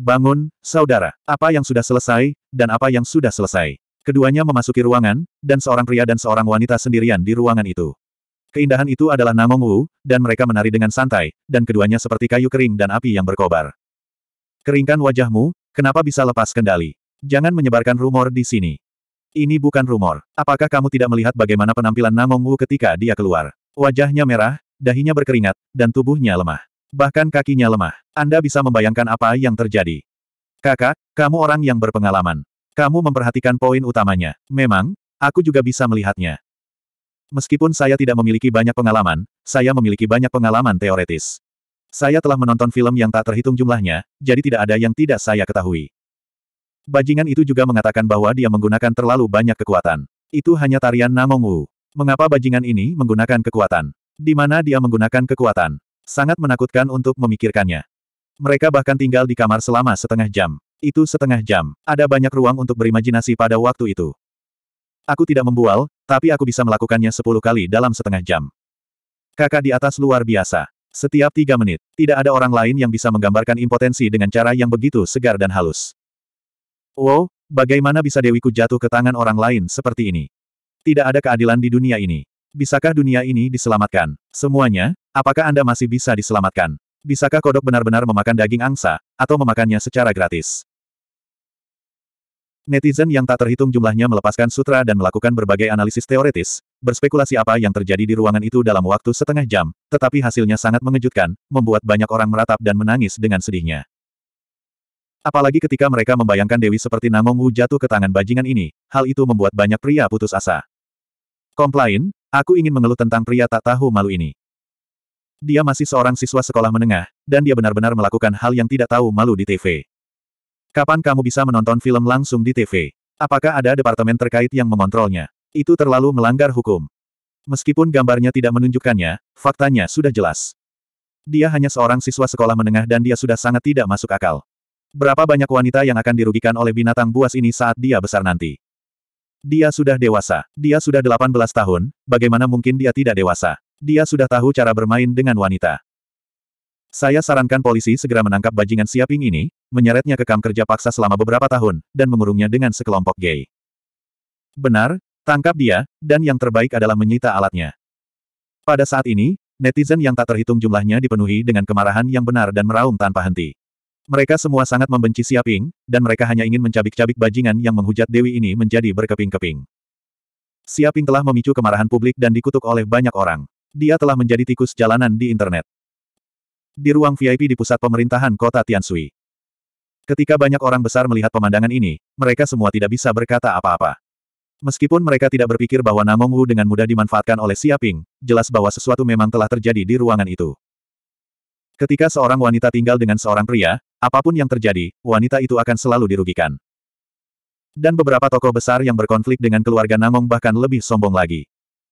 Bangun, saudara. Apa yang sudah selesai, dan apa yang sudah selesai. Keduanya memasuki ruangan, dan seorang pria dan seorang wanita sendirian di ruangan itu. Keindahan itu adalah Namong Wu, dan mereka menari dengan santai, dan keduanya seperti kayu kering dan api yang berkobar. Keringkan wajahmu, kenapa bisa lepas kendali? Jangan menyebarkan rumor di sini. Ini bukan rumor. Apakah kamu tidak melihat bagaimana penampilan Namong Wu ketika dia keluar? Wajahnya merah, dahinya berkeringat, dan tubuhnya lemah. Bahkan kakinya lemah. Anda bisa membayangkan apa yang terjadi. Kakak, kamu orang yang berpengalaman. Kamu memperhatikan poin utamanya. Memang, aku juga bisa melihatnya. Meskipun saya tidak memiliki banyak pengalaman, saya memiliki banyak pengalaman teoretis. Saya telah menonton film yang tak terhitung jumlahnya, jadi tidak ada yang tidak saya ketahui. Bajingan itu juga mengatakan bahwa dia menggunakan terlalu banyak kekuatan. Itu hanya tarian Namong Wu. Mengapa bajingan ini menggunakan kekuatan? Di mana dia menggunakan kekuatan? Sangat menakutkan untuk memikirkannya. Mereka bahkan tinggal di kamar selama setengah jam. Itu setengah jam. Ada banyak ruang untuk berimajinasi pada waktu itu. Aku tidak membual, tapi aku bisa melakukannya sepuluh kali dalam setengah jam. Kakak di atas luar biasa. Setiap tiga menit, tidak ada orang lain yang bisa menggambarkan impotensi dengan cara yang begitu segar dan halus. Wow, bagaimana bisa dewiku jatuh ke tangan orang lain seperti ini? Tidak ada keadilan di dunia ini. Bisakah dunia ini diselamatkan? Semuanya, apakah Anda masih bisa diselamatkan? Bisakah kodok benar-benar memakan daging angsa, atau memakannya secara gratis? Netizen yang tak terhitung jumlahnya melepaskan sutra dan melakukan berbagai analisis teoretis, berspekulasi apa yang terjadi di ruangan itu dalam waktu setengah jam, tetapi hasilnya sangat mengejutkan, membuat banyak orang meratap dan menangis dengan sedihnya. Apalagi ketika mereka membayangkan Dewi seperti Namong Wu jatuh ke tangan bajingan ini, hal itu membuat banyak pria putus asa. Komplain, Aku ingin mengeluh tentang pria tak tahu malu ini. Dia masih seorang siswa sekolah menengah, dan dia benar-benar melakukan hal yang tidak tahu malu di TV. Kapan kamu bisa menonton film langsung di TV? Apakah ada departemen terkait yang mengontrolnya? Itu terlalu melanggar hukum. Meskipun gambarnya tidak menunjukkannya, faktanya sudah jelas. Dia hanya seorang siswa sekolah menengah dan dia sudah sangat tidak masuk akal. Berapa banyak wanita yang akan dirugikan oleh binatang buas ini saat dia besar nanti? Dia sudah dewasa. Dia sudah 18 tahun, bagaimana mungkin dia tidak dewasa? Dia sudah tahu cara bermain dengan wanita. Saya sarankan polisi segera menangkap bajingan siaping ini, menyeretnya ke kam kerja paksa selama beberapa tahun, dan mengurungnya dengan sekelompok gay. Benar, tangkap dia, dan yang terbaik adalah menyita alatnya. Pada saat ini, netizen yang tak terhitung jumlahnya dipenuhi dengan kemarahan yang benar dan meraung tanpa henti. Mereka semua sangat membenci Siaping, dan mereka hanya ingin mencabik-cabik bajingan yang menghujat Dewi ini menjadi berkeping-keping. Siaping telah memicu kemarahan publik dan dikutuk oleh banyak orang. Dia telah menjadi tikus jalanan di internet. Di ruang VIP di pusat pemerintahan kota Tiansui. Ketika banyak orang besar melihat pemandangan ini, mereka semua tidak bisa berkata apa-apa. Meskipun mereka tidak berpikir bahwa Namong Wu dengan mudah dimanfaatkan oleh Siaping, jelas bahwa sesuatu memang telah terjadi di ruangan itu. Ketika seorang wanita tinggal dengan seorang pria, apapun yang terjadi, wanita itu akan selalu dirugikan. Dan beberapa tokoh besar yang berkonflik dengan keluarga Namong bahkan lebih sombong lagi.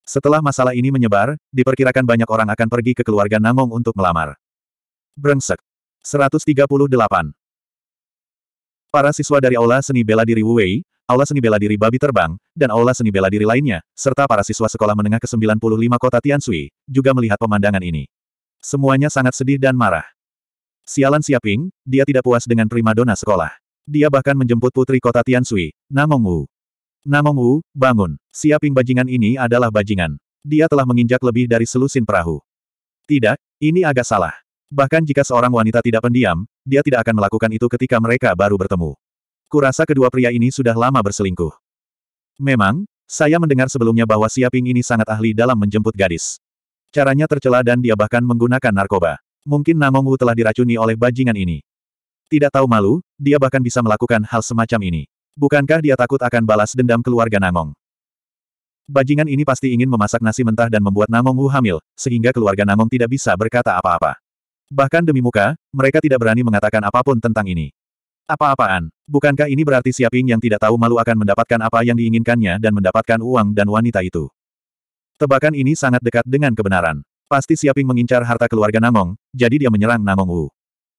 Setelah masalah ini menyebar, diperkirakan banyak orang akan pergi ke keluarga Namong untuk melamar. Brengsek. 138. Para siswa dari Aula Seni Bela Diri Wuwei, Aula Seni Bela Diri Babi Terbang, dan Aula Seni Bela Diri lainnya, serta para siswa sekolah menengah ke-95 kota Tiansui, juga melihat pemandangan ini. Semuanya sangat sedih dan marah. Sialan Siaping, dia tidak puas dengan primadona sekolah. Dia bahkan menjemput putri kota Tiansui, Namong Wu. Namong Wu, bangun. Siaping bajingan ini adalah bajingan. Dia telah menginjak lebih dari selusin perahu. Tidak, ini agak salah. Bahkan jika seorang wanita tidak pendiam, dia tidak akan melakukan itu ketika mereka baru bertemu. Kurasa kedua pria ini sudah lama berselingkuh. Memang, saya mendengar sebelumnya bahwa Siaping ini sangat ahli dalam menjemput gadis. Caranya tercela dan dia bahkan menggunakan narkoba. Mungkin Namong Wu telah diracuni oleh bajingan ini. Tidak tahu malu, dia bahkan bisa melakukan hal semacam ini. Bukankah dia takut akan balas dendam keluarga Namong? Bajingan ini pasti ingin memasak nasi mentah dan membuat Namong Wu hamil, sehingga keluarga Namong tidak bisa berkata apa-apa. Bahkan demi muka, mereka tidak berani mengatakan apapun tentang ini. Apa-apaan? Bukankah ini berarti Siaping yang tidak tahu malu akan mendapatkan apa yang diinginkannya dan mendapatkan uang dan wanita itu? Tebakan ini sangat dekat dengan kebenaran. Pasti Siaping mengincar harta keluarga Namong, jadi dia menyerang Namong Wu.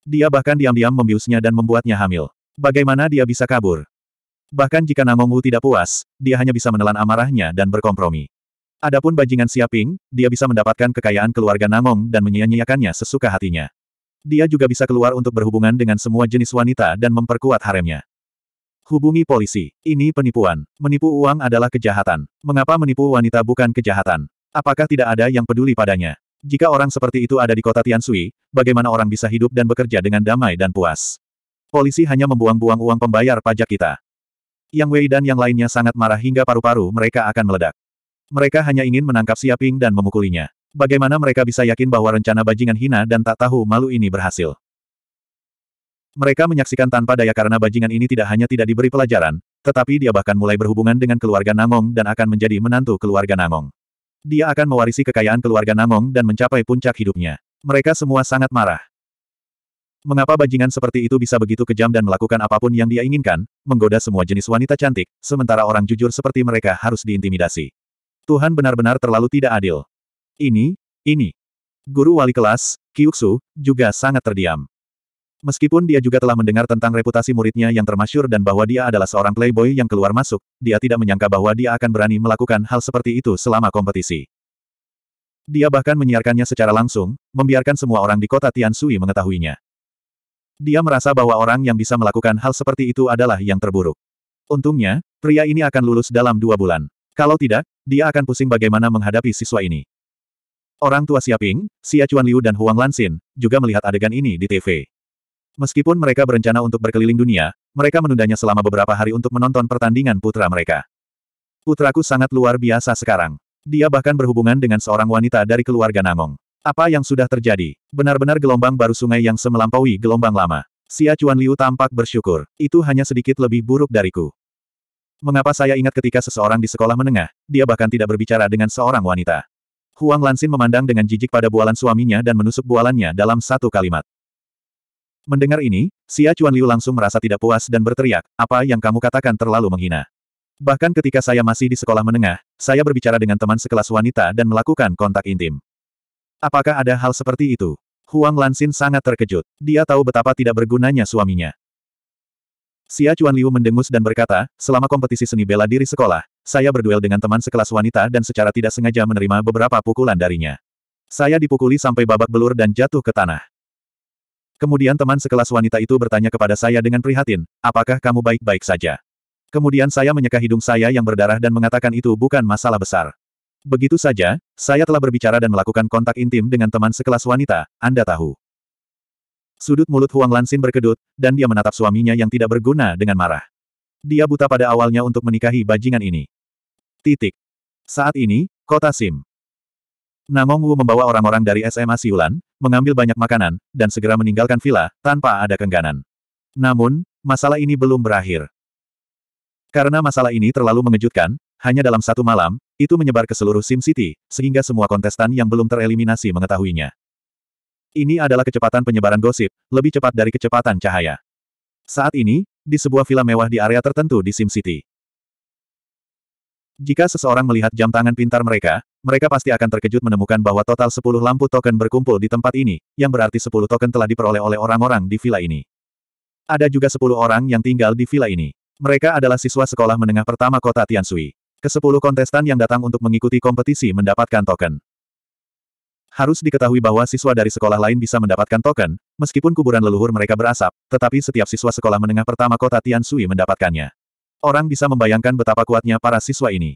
Dia bahkan diam-diam membiusnya dan membuatnya hamil. Bagaimana dia bisa kabur? Bahkan jika Namong Wu tidak puas, dia hanya bisa menelan amarahnya dan berkompromi. Adapun bajingan Siaping, dia bisa mendapatkan kekayaan keluarga Namong dan menyia-nyiakannya sesuka hatinya. Dia juga bisa keluar untuk berhubungan dengan semua jenis wanita dan memperkuat haremnya. Hubungi polisi. Ini penipuan. Menipu uang adalah kejahatan. Mengapa menipu wanita bukan kejahatan? Apakah tidak ada yang peduli padanya? Jika orang seperti itu ada di kota Tiansui, bagaimana orang bisa hidup dan bekerja dengan damai dan puas? Polisi hanya membuang-buang uang pembayar pajak kita. Yang Wei dan yang lainnya sangat marah hingga paru-paru mereka akan meledak. Mereka hanya ingin menangkap Siaping dan memukulinya. Bagaimana mereka bisa yakin bahwa rencana bajingan hina dan tak tahu malu ini berhasil? Mereka menyaksikan tanpa daya karena bajingan ini tidak hanya tidak diberi pelajaran, tetapi dia bahkan mulai berhubungan dengan keluarga Nangong dan akan menjadi menantu keluarga Nangong. Dia akan mewarisi kekayaan keluarga Nangong dan mencapai puncak hidupnya. Mereka semua sangat marah. Mengapa bajingan seperti itu bisa begitu kejam dan melakukan apapun yang dia inginkan, menggoda semua jenis wanita cantik, sementara orang jujur seperti mereka harus diintimidasi. Tuhan benar-benar terlalu tidak adil. Ini, ini. Guru wali kelas, Kyuksu, juga sangat terdiam. Meskipun dia juga telah mendengar tentang reputasi muridnya yang termasyur dan bahwa dia adalah seorang playboy yang keluar masuk, dia tidak menyangka bahwa dia akan berani melakukan hal seperti itu selama kompetisi. Dia bahkan menyiarkannya secara langsung, membiarkan semua orang di kota Tiansui mengetahuinya. Dia merasa bahwa orang yang bisa melakukan hal seperti itu adalah yang terburuk. Untungnya, pria ini akan lulus dalam dua bulan. Kalau tidak, dia akan pusing bagaimana menghadapi siswa ini. Orang tua Siaping, Xia Liu dan Huang Lansin, juga melihat adegan ini di TV. Meskipun mereka berencana untuk berkeliling dunia, mereka menundanya selama beberapa hari untuk menonton pertandingan putra mereka. Putraku sangat luar biasa sekarang. Dia bahkan berhubungan dengan seorang wanita dari keluarga Namong. Apa yang sudah terjadi? Benar-benar gelombang baru sungai yang semelampaui gelombang lama. Xia Chuan Liu tampak bersyukur. Itu hanya sedikit lebih buruk dariku. Mengapa saya ingat ketika seseorang di sekolah menengah, dia bahkan tidak berbicara dengan seorang wanita. Huang Lansin memandang dengan jijik pada bualan suaminya dan menusuk bualannya dalam satu kalimat. Mendengar ini, Xia Chuan Liu langsung merasa tidak puas dan berteriak, apa yang kamu katakan terlalu menghina. Bahkan ketika saya masih di sekolah menengah, saya berbicara dengan teman sekelas wanita dan melakukan kontak intim. Apakah ada hal seperti itu? Huang Lansin sangat terkejut. Dia tahu betapa tidak bergunanya suaminya. Xia Chuan Liu mendengus dan berkata, selama kompetisi seni bela diri sekolah, saya berduel dengan teman sekelas wanita dan secara tidak sengaja menerima beberapa pukulan darinya. Saya dipukuli sampai babak belur dan jatuh ke tanah. Kemudian teman sekelas wanita itu bertanya kepada saya dengan prihatin, apakah kamu baik-baik saja? Kemudian saya menyeka hidung saya yang berdarah dan mengatakan itu bukan masalah besar. Begitu saja, saya telah berbicara dan melakukan kontak intim dengan teman sekelas wanita, Anda tahu. Sudut mulut Huang Lansin berkedut, dan dia menatap suaminya yang tidak berguna dengan marah. Dia buta pada awalnya untuk menikahi bajingan ini. Titik. Saat ini, kota Sim. Namong Wu membawa orang-orang dari SMA Siulan, mengambil banyak makanan, dan segera meninggalkan villa, tanpa ada kengganan. Namun, masalah ini belum berakhir. Karena masalah ini terlalu mengejutkan, hanya dalam satu malam, itu menyebar ke seluruh Sim City, sehingga semua kontestan yang belum tereliminasi mengetahuinya. Ini adalah kecepatan penyebaran gosip, lebih cepat dari kecepatan cahaya. Saat ini, di sebuah villa mewah di area tertentu di Sim City. Jika seseorang melihat jam tangan pintar mereka, mereka pasti akan terkejut menemukan bahwa total 10 lampu token berkumpul di tempat ini, yang berarti 10 token telah diperoleh oleh orang-orang di villa ini. Ada juga 10 orang yang tinggal di villa ini. Mereka adalah siswa sekolah menengah pertama kota Tiansui. Kesepuluh kontestan yang datang untuk mengikuti kompetisi mendapatkan token. Harus diketahui bahwa siswa dari sekolah lain bisa mendapatkan token, meskipun kuburan leluhur mereka berasap, tetapi setiap siswa sekolah menengah pertama kota Tiansui mendapatkannya. Orang bisa membayangkan betapa kuatnya para siswa ini.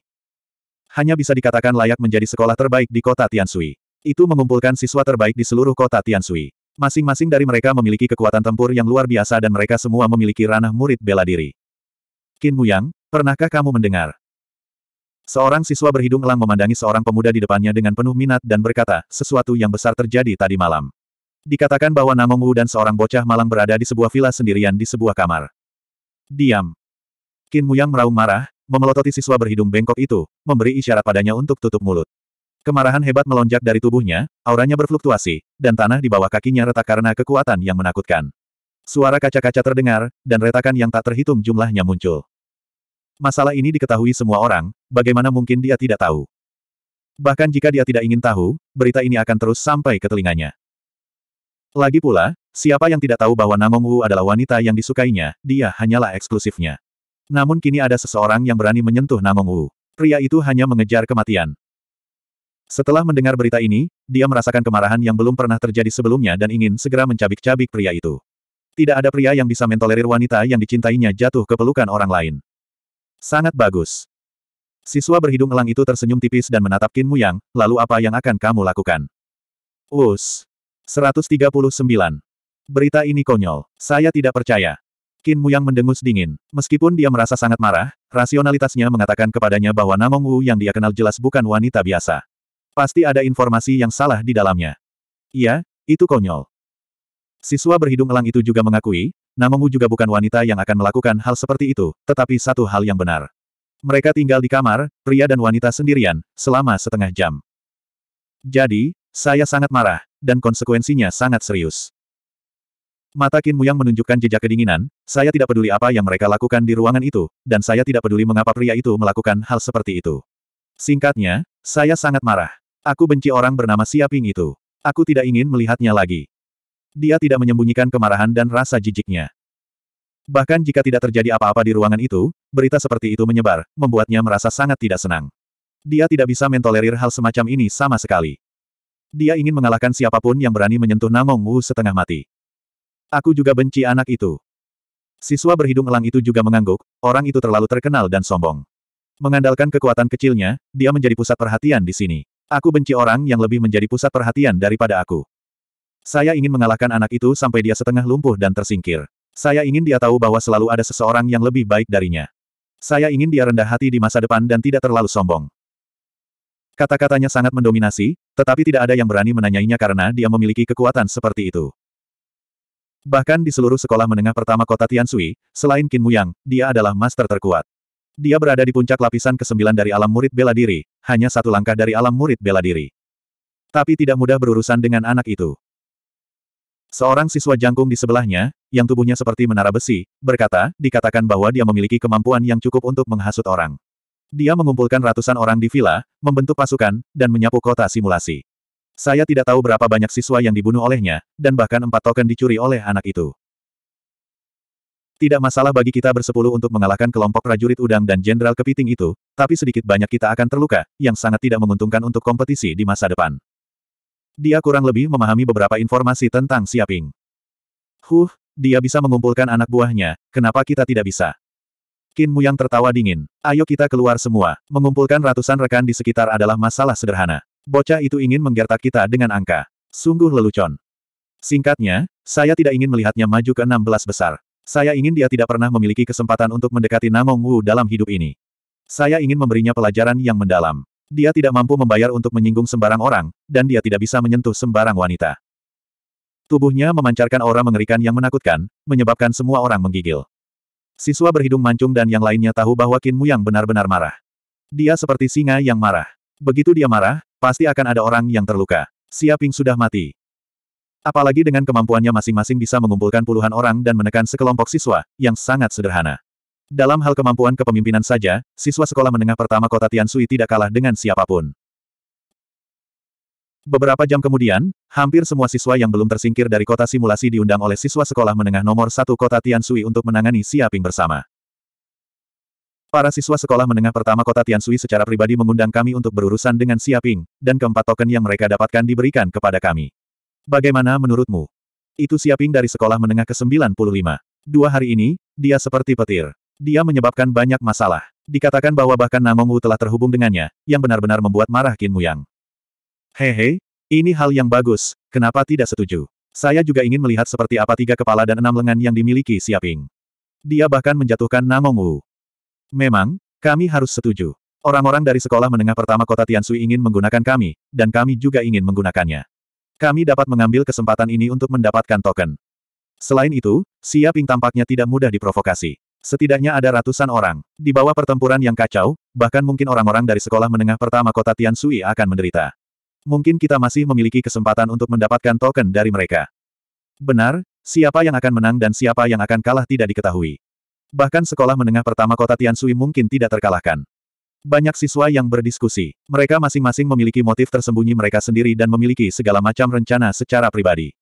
Hanya bisa dikatakan layak menjadi sekolah terbaik di kota Tiansui. Itu mengumpulkan siswa terbaik di seluruh kota Tiansui. Masing-masing dari mereka memiliki kekuatan tempur yang luar biasa dan mereka semua memiliki ranah murid bela diri. Qin Muyang, pernahkah kamu mendengar? Seorang siswa berhidung elang memandangi seorang pemuda di depannya dengan penuh minat dan berkata, sesuatu yang besar terjadi tadi malam. Dikatakan bahwa Namong Wu dan seorang bocah malang berada di sebuah villa sendirian di sebuah kamar. Diam. Qin Muyang meraung marah, memelototi siswa berhidung bengkok itu, memberi isyarat padanya untuk tutup mulut. Kemarahan hebat melonjak dari tubuhnya, auranya berfluktuasi, dan tanah di bawah kakinya retak karena kekuatan yang menakutkan. Suara kaca-kaca terdengar, dan retakan yang tak terhitung jumlahnya muncul. Masalah ini diketahui semua orang, bagaimana mungkin dia tidak tahu. Bahkan jika dia tidak ingin tahu, berita ini akan terus sampai ke telinganya. Lagi pula, siapa yang tidak tahu bahwa Namong Wu adalah wanita yang disukainya, dia hanyalah eksklusifnya. Namun kini ada seseorang yang berani menyentuh Namong Wu. Pria itu hanya mengejar kematian. Setelah mendengar berita ini, dia merasakan kemarahan yang belum pernah terjadi sebelumnya dan ingin segera mencabik-cabik pria itu. Tidak ada pria yang bisa mentolerir wanita yang dicintainya jatuh ke pelukan orang lain. Sangat bagus. Siswa berhidung elang itu tersenyum tipis dan menatap Qin yang, lalu apa yang akan kamu lakukan? Us. 139. Berita ini konyol. Saya tidak percaya. Qin Muyang mendengus dingin. Meskipun dia merasa sangat marah, rasionalitasnya mengatakan kepadanya bahwa Namong Wu yang dia kenal jelas bukan wanita biasa. Pasti ada informasi yang salah di dalamnya. Iya, itu konyol. Siswa berhidung elang itu juga mengakui, Namong Wu juga bukan wanita yang akan melakukan hal seperti itu, tetapi satu hal yang benar. Mereka tinggal di kamar, pria dan wanita sendirian, selama setengah jam. Jadi, saya sangat marah, dan konsekuensinya sangat serius. Mata Qin Muyang menunjukkan jejak kedinginan, saya tidak peduli apa yang mereka lakukan di ruangan itu, dan saya tidak peduli mengapa pria itu melakukan hal seperti itu. Singkatnya, saya sangat marah. Aku benci orang bernama Siaping itu. Aku tidak ingin melihatnya lagi. Dia tidak menyembunyikan kemarahan dan rasa jijiknya. Bahkan jika tidak terjadi apa-apa di ruangan itu, berita seperti itu menyebar, membuatnya merasa sangat tidak senang. Dia tidak bisa mentolerir hal semacam ini sama sekali. Dia ingin mengalahkan siapapun yang berani menyentuh Namong Wu setengah mati. Aku juga benci anak itu. Siswa berhidung elang itu juga mengangguk, orang itu terlalu terkenal dan sombong. Mengandalkan kekuatan kecilnya, dia menjadi pusat perhatian di sini. Aku benci orang yang lebih menjadi pusat perhatian daripada aku. Saya ingin mengalahkan anak itu sampai dia setengah lumpuh dan tersingkir. Saya ingin dia tahu bahwa selalu ada seseorang yang lebih baik darinya. Saya ingin dia rendah hati di masa depan dan tidak terlalu sombong. Kata-katanya sangat mendominasi, tetapi tidak ada yang berani menanyainya karena dia memiliki kekuatan seperti itu. Bahkan di seluruh sekolah menengah pertama kota Tiansui, selain Qin Muyang, dia adalah master terkuat. Dia berada di puncak lapisan ke-9 dari alam murid bela diri, hanya satu langkah dari alam murid bela diri. Tapi tidak mudah berurusan dengan anak itu. Seorang siswa jangkung di sebelahnya, yang tubuhnya seperti menara besi, berkata, dikatakan bahwa dia memiliki kemampuan yang cukup untuk menghasut orang. Dia mengumpulkan ratusan orang di villa, membentuk pasukan, dan menyapu kota simulasi. Saya tidak tahu berapa banyak siswa yang dibunuh olehnya, dan bahkan empat token dicuri oleh anak itu. Tidak masalah bagi kita bersepuluh untuk mengalahkan kelompok prajurit udang dan jenderal kepiting itu, tapi sedikit banyak kita akan terluka, yang sangat tidak menguntungkan untuk kompetisi di masa depan. Dia kurang lebih memahami beberapa informasi tentang Siaping. Huh, dia bisa mengumpulkan anak buahnya, kenapa kita tidak bisa? Qin Muyang tertawa dingin. Ayo kita keluar semua. Mengumpulkan ratusan rekan di sekitar adalah masalah sederhana. Bocah itu ingin menggertak kita dengan angka. Sungguh lelucon. Singkatnya, saya tidak ingin melihatnya maju ke 16 besar. Saya ingin dia tidak pernah memiliki kesempatan untuk mendekati Namong Wu dalam hidup ini. Saya ingin memberinya pelajaran yang mendalam. Dia tidak mampu membayar untuk menyinggung sembarang orang, dan dia tidak bisa menyentuh sembarang wanita. Tubuhnya memancarkan aura mengerikan yang menakutkan, menyebabkan semua orang menggigil. Siswa berhidung mancung dan yang lainnya tahu bahwa Qin Mu yang benar-benar marah. Dia seperti singa yang marah. Begitu dia marah, Pasti akan ada orang yang terluka. Siaping sudah mati. Apalagi dengan kemampuannya masing-masing bisa mengumpulkan puluhan orang dan menekan sekelompok siswa, yang sangat sederhana. Dalam hal kemampuan kepemimpinan saja, siswa sekolah menengah pertama kota Tiansui tidak kalah dengan siapapun. Beberapa jam kemudian, hampir semua siswa yang belum tersingkir dari kota simulasi diundang oleh siswa sekolah menengah nomor satu kota Tiansui untuk menangani Siaping bersama. Para siswa sekolah menengah pertama kota Tiansui secara pribadi mengundang kami untuk berurusan dengan Siaping, dan keempat token yang mereka dapatkan diberikan kepada kami. Bagaimana menurutmu? Itu Siaping dari sekolah menengah ke-95. Dua hari ini, dia seperti petir. Dia menyebabkan banyak masalah. Dikatakan bahwa bahkan Namong Wu telah terhubung dengannya, yang benar-benar membuat marah Qin Muyang. Hehe, ini hal yang bagus, kenapa tidak setuju? Saya juga ingin melihat seperti apa tiga kepala dan enam lengan yang dimiliki Siaping. Dia bahkan menjatuhkan Namong Wu. Memang, kami harus setuju. Orang-orang dari sekolah menengah pertama kota Tiansui ingin menggunakan kami, dan kami juga ingin menggunakannya. Kami dapat mengambil kesempatan ini untuk mendapatkan token. Selain itu, Siaping tampaknya tidak mudah diprovokasi. Setidaknya ada ratusan orang. Di bawah pertempuran yang kacau, bahkan mungkin orang-orang dari sekolah menengah pertama kota Tiansui akan menderita. Mungkin kita masih memiliki kesempatan untuk mendapatkan token dari mereka. Benar, siapa yang akan menang dan siapa yang akan kalah tidak diketahui. Bahkan sekolah menengah pertama kota Tiansui mungkin tidak terkalahkan. Banyak siswa yang berdiskusi. Mereka masing-masing memiliki motif tersembunyi mereka sendiri dan memiliki segala macam rencana secara pribadi.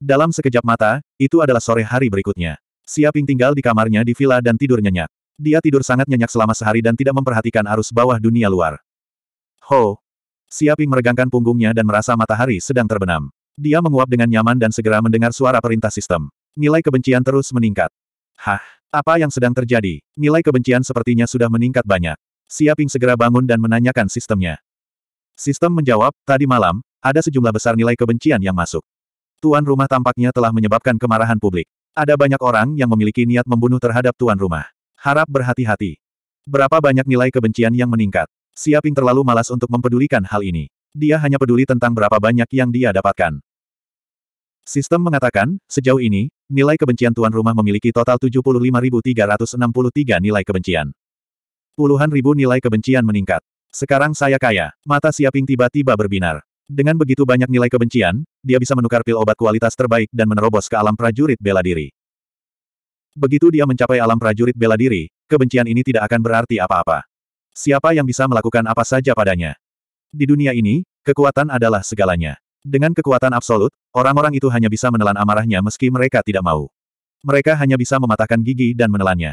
Dalam sekejap mata, itu adalah sore hari berikutnya. Siaping tinggal di kamarnya di villa dan tidur nyenyak. Dia tidur sangat nyenyak selama sehari dan tidak memperhatikan arus bawah dunia luar. Ho! Siaping meregangkan punggungnya dan merasa matahari sedang terbenam. Dia menguap dengan nyaman dan segera mendengar suara perintah sistem. Nilai kebencian terus meningkat. Hah? Apa yang sedang terjadi? Nilai kebencian sepertinya sudah meningkat banyak. Siaping segera bangun dan menanyakan sistemnya. Sistem menjawab, tadi malam, ada sejumlah besar nilai kebencian yang masuk. Tuan rumah tampaknya telah menyebabkan kemarahan publik. Ada banyak orang yang memiliki niat membunuh terhadap tuan rumah. Harap berhati-hati. Berapa banyak nilai kebencian yang meningkat? Siaping terlalu malas untuk mempedulikan hal ini. Dia hanya peduli tentang berapa banyak yang dia dapatkan. Sistem mengatakan, sejauh ini, nilai kebencian tuan rumah memiliki total 75.363 nilai kebencian. Puluhan ribu nilai kebencian meningkat. Sekarang saya kaya. Mata Siaping tiba-tiba berbinar. Dengan begitu banyak nilai kebencian, dia bisa menukar pil obat kualitas terbaik dan menerobos ke alam prajurit bela diri. Begitu dia mencapai alam prajurit bela diri, kebencian ini tidak akan berarti apa-apa. Siapa yang bisa melakukan apa saja padanya? Di dunia ini, kekuatan adalah segalanya. Dengan kekuatan absolut, orang-orang itu hanya bisa menelan amarahnya meski mereka tidak mau. Mereka hanya bisa mematahkan gigi dan menelannya.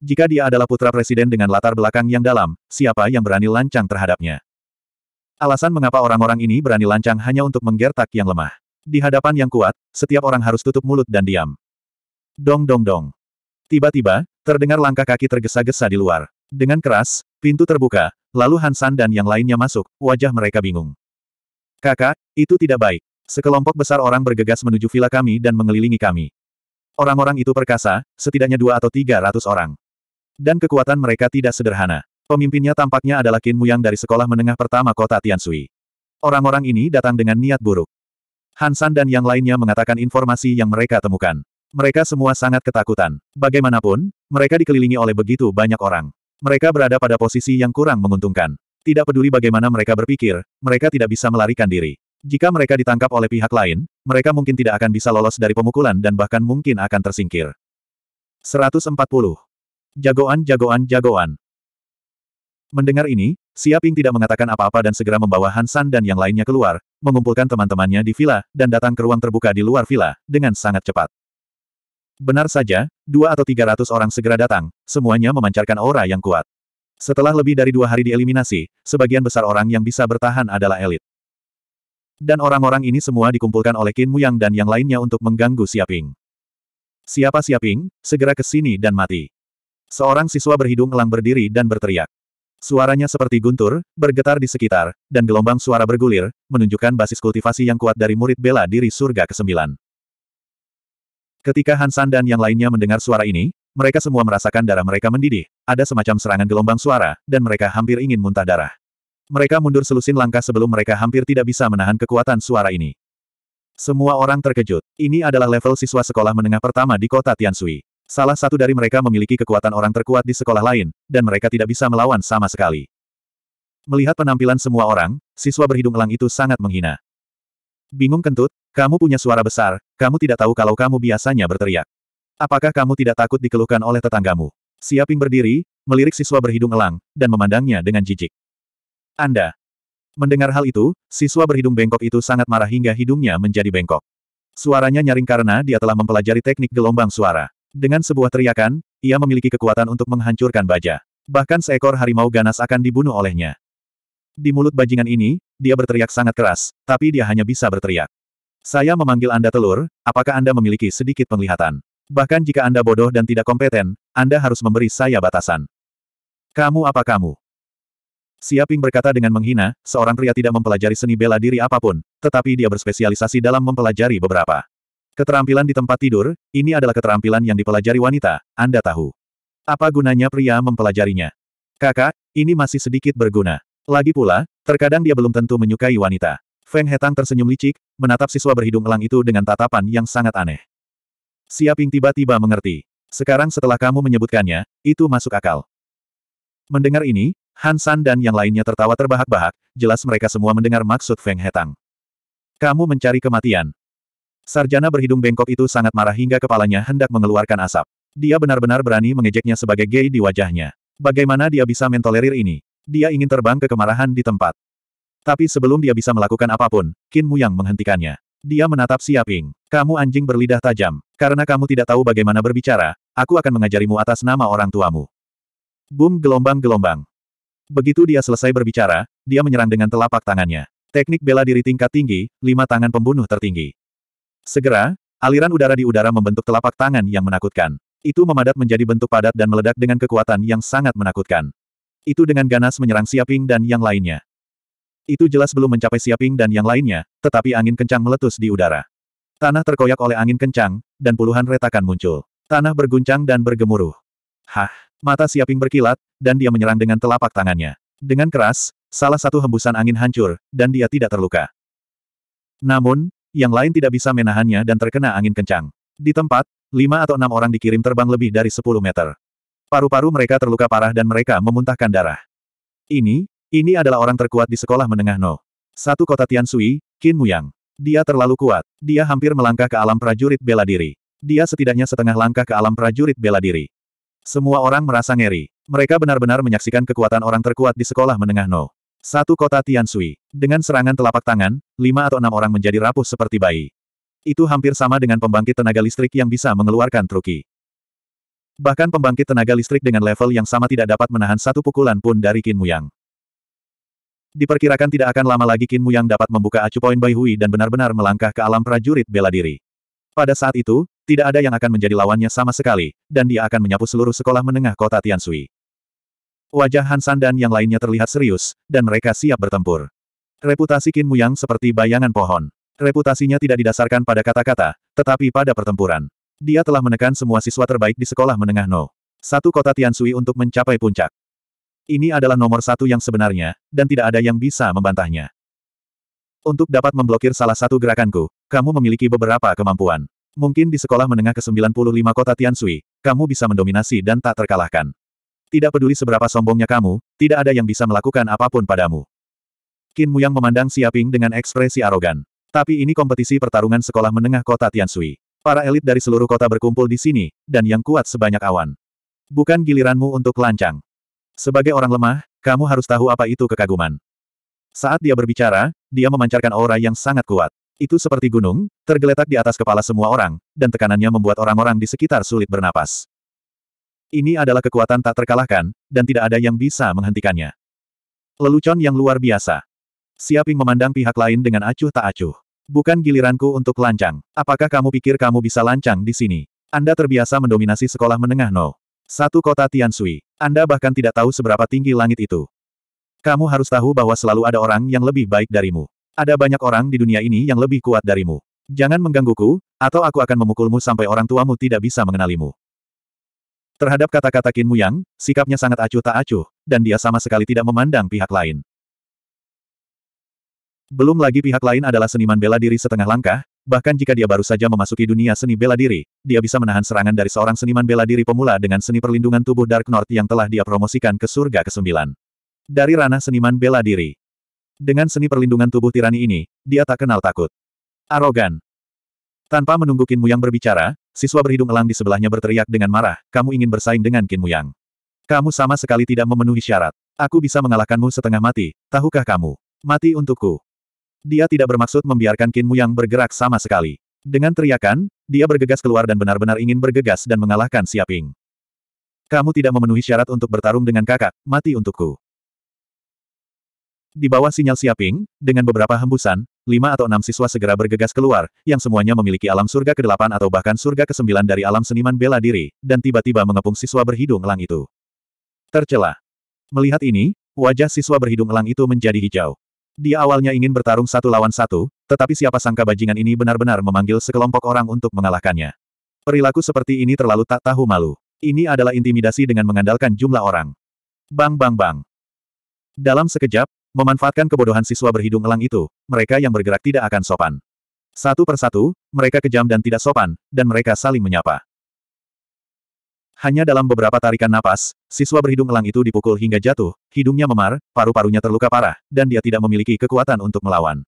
Jika dia adalah putra presiden dengan latar belakang yang dalam, siapa yang berani lancang terhadapnya? Alasan mengapa orang-orang ini berani lancang hanya untuk menggertak yang lemah. Di hadapan yang kuat, setiap orang harus tutup mulut dan diam. Dong dong dong. Tiba-tiba, terdengar langkah kaki tergesa-gesa di luar. Dengan keras, pintu terbuka, lalu Hansan dan yang lainnya masuk, wajah mereka bingung. Kakak, itu tidak baik. Sekelompok besar orang bergegas menuju villa kami dan mengelilingi kami. Orang-orang itu perkasa, setidaknya dua atau tiga ratus orang. Dan kekuatan mereka tidak sederhana. Pemimpinnya tampaknya adalah Qin Muyang dari sekolah menengah pertama kota Tiansui. Orang-orang ini datang dengan niat buruk. Hansan dan yang lainnya mengatakan informasi yang mereka temukan. Mereka semua sangat ketakutan. Bagaimanapun, mereka dikelilingi oleh begitu banyak orang. Mereka berada pada posisi yang kurang menguntungkan. Tidak peduli bagaimana mereka berpikir, mereka tidak bisa melarikan diri. Jika mereka ditangkap oleh pihak lain, mereka mungkin tidak akan bisa lolos dari pemukulan dan bahkan mungkin akan tersingkir. 140. Jagoan-jagoan-jagoan. Mendengar ini, Siaping tidak mengatakan apa-apa dan segera membawa Hansan dan yang lainnya keluar, mengumpulkan teman-temannya di villa, dan datang ke ruang terbuka di luar villa, dengan sangat cepat. Benar saja, dua atau tiga ratus orang segera datang, semuanya memancarkan aura yang kuat. Setelah lebih dari dua hari dieliminasi, sebagian besar orang yang bisa bertahan adalah elit. Dan orang-orang ini semua dikumpulkan oleh Qin Muyang dan yang lainnya untuk mengganggu Siaping. Siapa Siaping, segera ke sini dan mati. Seorang siswa berhidung elang berdiri dan berteriak. Suaranya seperti guntur, bergetar di sekitar, dan gelombang suara bergulir, menunjukkan basis kultivasi yang kuat dari murid bela diri surga ke-9. Ketika Hansan dan yang lainnya mendengar suara ini, mereka semua merasakan darah mereka mendidih, ada semacam serangan gelombang suara, dan mereka hampir ingin muntah darah. Mereka mundur selusin langkah sebelum mereka hampir tidak bisa menahan kekuatan suara ini. Semua orang terkejut. Ini adalah level siswa sekolah menengah pertama di kota Tiansui. Salah satu dari mereka memiliki kekuatan orang terkuat di sekolah lain, dan mereka tidak bisa melawan sama sekali. Melihat penampilan semua orang, siswa berhidung elang itu sangat menghina. Bingung kentut, kamu punya suara besar, kamu tidak tahu kalau kamu biasanya berteriak. Apakah kamu tidak takut dikeluhkan oleh tetanggamu? Siaping berdiri, melirik siswa berhidung elang, dan memandangnya dengan jijik. Anda. Mendengar hal itu, siswa berhidung bengkok itu sangat marah hingga hidungnya menjadi bengkok. Suaranya nyaring karena dia telah mempelajari teknik gelombang suara. Dengan sebuah teriakan, ia memiliki kekuatan untuk menghancurkan baja. Bahkan seekor harimau ganas akan dibunuh olehnya. Di mulut bajingan ini, dia berteriak sangat keras, tapi dia hanya bisa berteriak. Saya memanggil Anda telur, apakah Anda memiliki sedikit penglihatan? Bahkan jika Anda bodoh dan tidak kompeten, Anda harus memberi saya batasan. Kamu apa kamu? Siaping berkata dengan menghina, seorang pria tidak mempelajari seni bela diri apapun, tetapi dia berspesialisasi dalam mempelajari beberapa. Keterampilan di tempat tidur, ini adalah keterampilan yang dipelajari wanita, Anda tahu. Apa gunanya pria mempelajarinya? Kakak, ini masih sedikit berguna. Lagi pula, terkadang dia belum tentu menyukai wanita. Feng Hetang tersenyum licik, menatap siswa berhidung elang itu dengan tatapan yang sangat aneh. Siaping tiba-tiba mengerti. Sekarang setelah kamu menyebutkannya, itu masuk akal. Mendengar ini, Han dan yang lainnya tertawa terbahak-bahak, jelas mereka semua mendengar maksud Feng Hetang. Kamu mencari kematian. Sarjana berhidung bengkok itu sangat marah hingga kepalanya hendak mengeluarkan asap. Dia benar-benar berani mengejeknya sebagai gay di wajahnya. Bagaimana dia bisa mentolerir ini? Dia ingin terbang ke kemarahan di tempat. Tapi sebelum dia bisa melakukan apapun, Qin Mu yang menghentikannya. Dia menatap Siaping. Kamu anjing berlidah tajam. Karena kamu tidak tahu bagaimana berbicara, aku akan mengajarimu atas nama orang tuamu. Boom gelombang-gelombang. Begitu dia selesai berbicara, dia menyerang dengan telapak tangannya. Teknik bela diri tingkat tinggi, lima tangan pembunuh tertinggi. Segera, aliran udara di udara membentuk telapak tangan yang menakutkan. Itu memadat menjadi bentuk padat dan meledak dengan kekuatan yang sangat menakutkan. Itu dengan ganas menyerang Siaping dan yang lainnya. Itu jelas belum mencapai Siaping dan yang lainnya, tetapi angin kencang meletus di udara. Tanah terkoyak oleh angin kencang, dan puluhan retakan muncul. Tanah berguncang dan bergemuruh. Hah! Mata Siaping berkilat, dan dia menyerang dengan telapak tangannya. Dengan keras, salah satu hembusan angin hancur, dan dia tidak terluka. Namun, yang lain tidak bisa menahannya dan terkena angin kencang. Di tempat, lima atau enam orang dikirim terbang lebih dari sepuluh meter. Paru-paru mereka terluka parah dan mereka memuntahkan darah. Ini, ini adalah orang terkuat di sekolah menengah No. Satu kota Tiansui, Qin Muyang. Dia terlalu kuat. Dia hampir melangkah ke alam prajurit bela diri. Dia setidaknya setengah langkah ke alam prajurit bela diri. Semua orang merasa ngeri. Mereka benar-benar menyaksikan kekuatan orang terkuat di sekolah menengah No. Satu kota Tiansui. Dengan serangan telapak tangan, lima atau enam orang menjadi rapuh seperti bayi. Itu hampir sama dengan pembangkit tenaga listrik yang bisa mengeluarkan truki. Bahkan pembangkit tenaga listrik dengan level yang sama tidak dapat menahan satu pukulan pun dari Qin Muyang. Diperkirakan tidak akan lama lagi Qin Yang dapat membuka acu poin Bai Hui dan benar-benar melangkah ke alam prajurit bela diri. Pada saat itu, tidak ada yang akan menjadi lawannya sama sekali, dan dia akan menyapu seluruh sekolah menengah kota Tiansui. Wajah Hansan dan yang lainnya terlihat serius, dan mereka siap bertempur. Reputasi Qin Yang seperti bayangan pohon. Reputasinya tidak didasarkan pada kata-kata, tetapi pada pertempuran. Dia telah menekan semua siswa terbaik di sekolah menengah No. Satu kota Tiansui untuk mencapai puncak. Ini adalah nomor satu yang sebenarnya, dan tidak ada yang bisa membantahnya. Untuk dapat memblokir salah satu gerakanku, kamu memiliki beberapa kemampuan. Mungkin di sekolah menengah ke-95 kota Tiansui, kamu bisa mendominasi dan tak terkalahkan. Tidak peduli seberapa sombongnya kamu, tidak ada yang bisa melakukan apapun padamu. Qin yang memandang Siaping dengan ekspresi arogan. Tapi ini kompetisi pertarungan sekolah menengah kota Tiansui. Para elit dari seluruh kota berkumpul di sini, dan yang kuat sebanyak awan. Bukan giliranmu untuk lancang. Sebagai orang lemah, kamu harus tahu apa itu kekaguman. Saat dia berbicara, dia memancarkan aura yang sangat kuat. Itu seperti gunung, tergeletak di atas kepala semua orang, dan tekanannya membuat orang-orang di sekitar sulit bernapas. Ini adalah kekuatan tak terkalahkan, dan tidak ada yang bisa menghentikannya. Lelucon yang luar biasa. Siaping memandang pihak lain dengan acuh tak acuh. Bukan giliranku untuk lancang. Apakah kamu pikir kamu bisa lancang di sini? Anda terbiasa mendominasi sekolah menengah No. Satu kota Tiansui. Anda bahkan tidak tahu seberapa tinggi langit itu. Kamu harus tahu bahwa selalu ada orang yang lebih baik darimu. Ada banyak orang di dunia ini yang lebih kuat darimu. Jangan menggangguku, atau aku akan memukulmu sampai orang tuamu tidak bisa mengenalimu. Terhadap kata-kata Qin Yang, sikapnya sangat acuh tak acuh, dan dia sama sekali tidak memandang pihak lain. Belum lagi pihak lain adalah seniman bela diri setengah langkah, Bahkan jika dia baru saja memasuki dunia seni bela diri, dia bisa menahan serangan dari seorang seniman bela diri pemula dengan seni perlindungan tubuh Dark North yang telah dia promosikan ke surga ke-9. Dari ranah seniman bela diri. Dengan seni perlindungan tubuh tirani ini, dia tak kenal takut. Arogan. Tanpa menunggu Kin Muyang berbicara, siswa berhidung elang di sebelahnya berteriak dengan marah, kamu ingin bersaing dengan Kin Muyang. Kamu sama sekali tidak memenuhi syarat. Aku bisa mengalahkanmu setengah mati, tahukah kamu? Mati untukku. Dia tidak bermaksud membiarkan Kinmu yang bergerak sama sekali. Dengan teriakan, dia bergegas keluar dan benar-benar ingin bergegas dan mengalahkan Siaping. Kamu tidak memenuhi syarat untuk bertarung dengan kakak, mati untukku. Di bawah sinyal Siaping, dengan beberapa hembusan, lima atau enam siswa segera bergegas keluar, yang semuanya memiliki alam surga ke-8 atau bahkan surga ke-9 dari alam seniman bela diri, dan tiba-tiba mengepung siswa berhidung elang itu. Tercelah. Melihat ini, wajah siswa berhidung elang itu menjadi hijau. Dia awalnya ingin bertarung satu lawan satu, tetapi siapa sangka bajingan ini benar-benar memanggil sekelompok orang untuk mengalahkannya. Perilaku seperti ini terlalu tak tahu malu. Ini adalah intimidasi dengan mengandalkan jumlah orang. Bang bang bang. Dalam sekejap, memanfaatkan kebodohan siswa berhidung elang itu, mereka yang bergerak tidak akan sopan. Satu persatu, mereka kejam dan tidak sopan, dan mereka saling menyapa. Hanya dalam beberapa tarikan napas, siswa berhidung elang itu dipukul hingga jatuh, hidungnya memar, paru-parunya terluka parah, dan dia tidak memiliki kekuatan untuk melawan.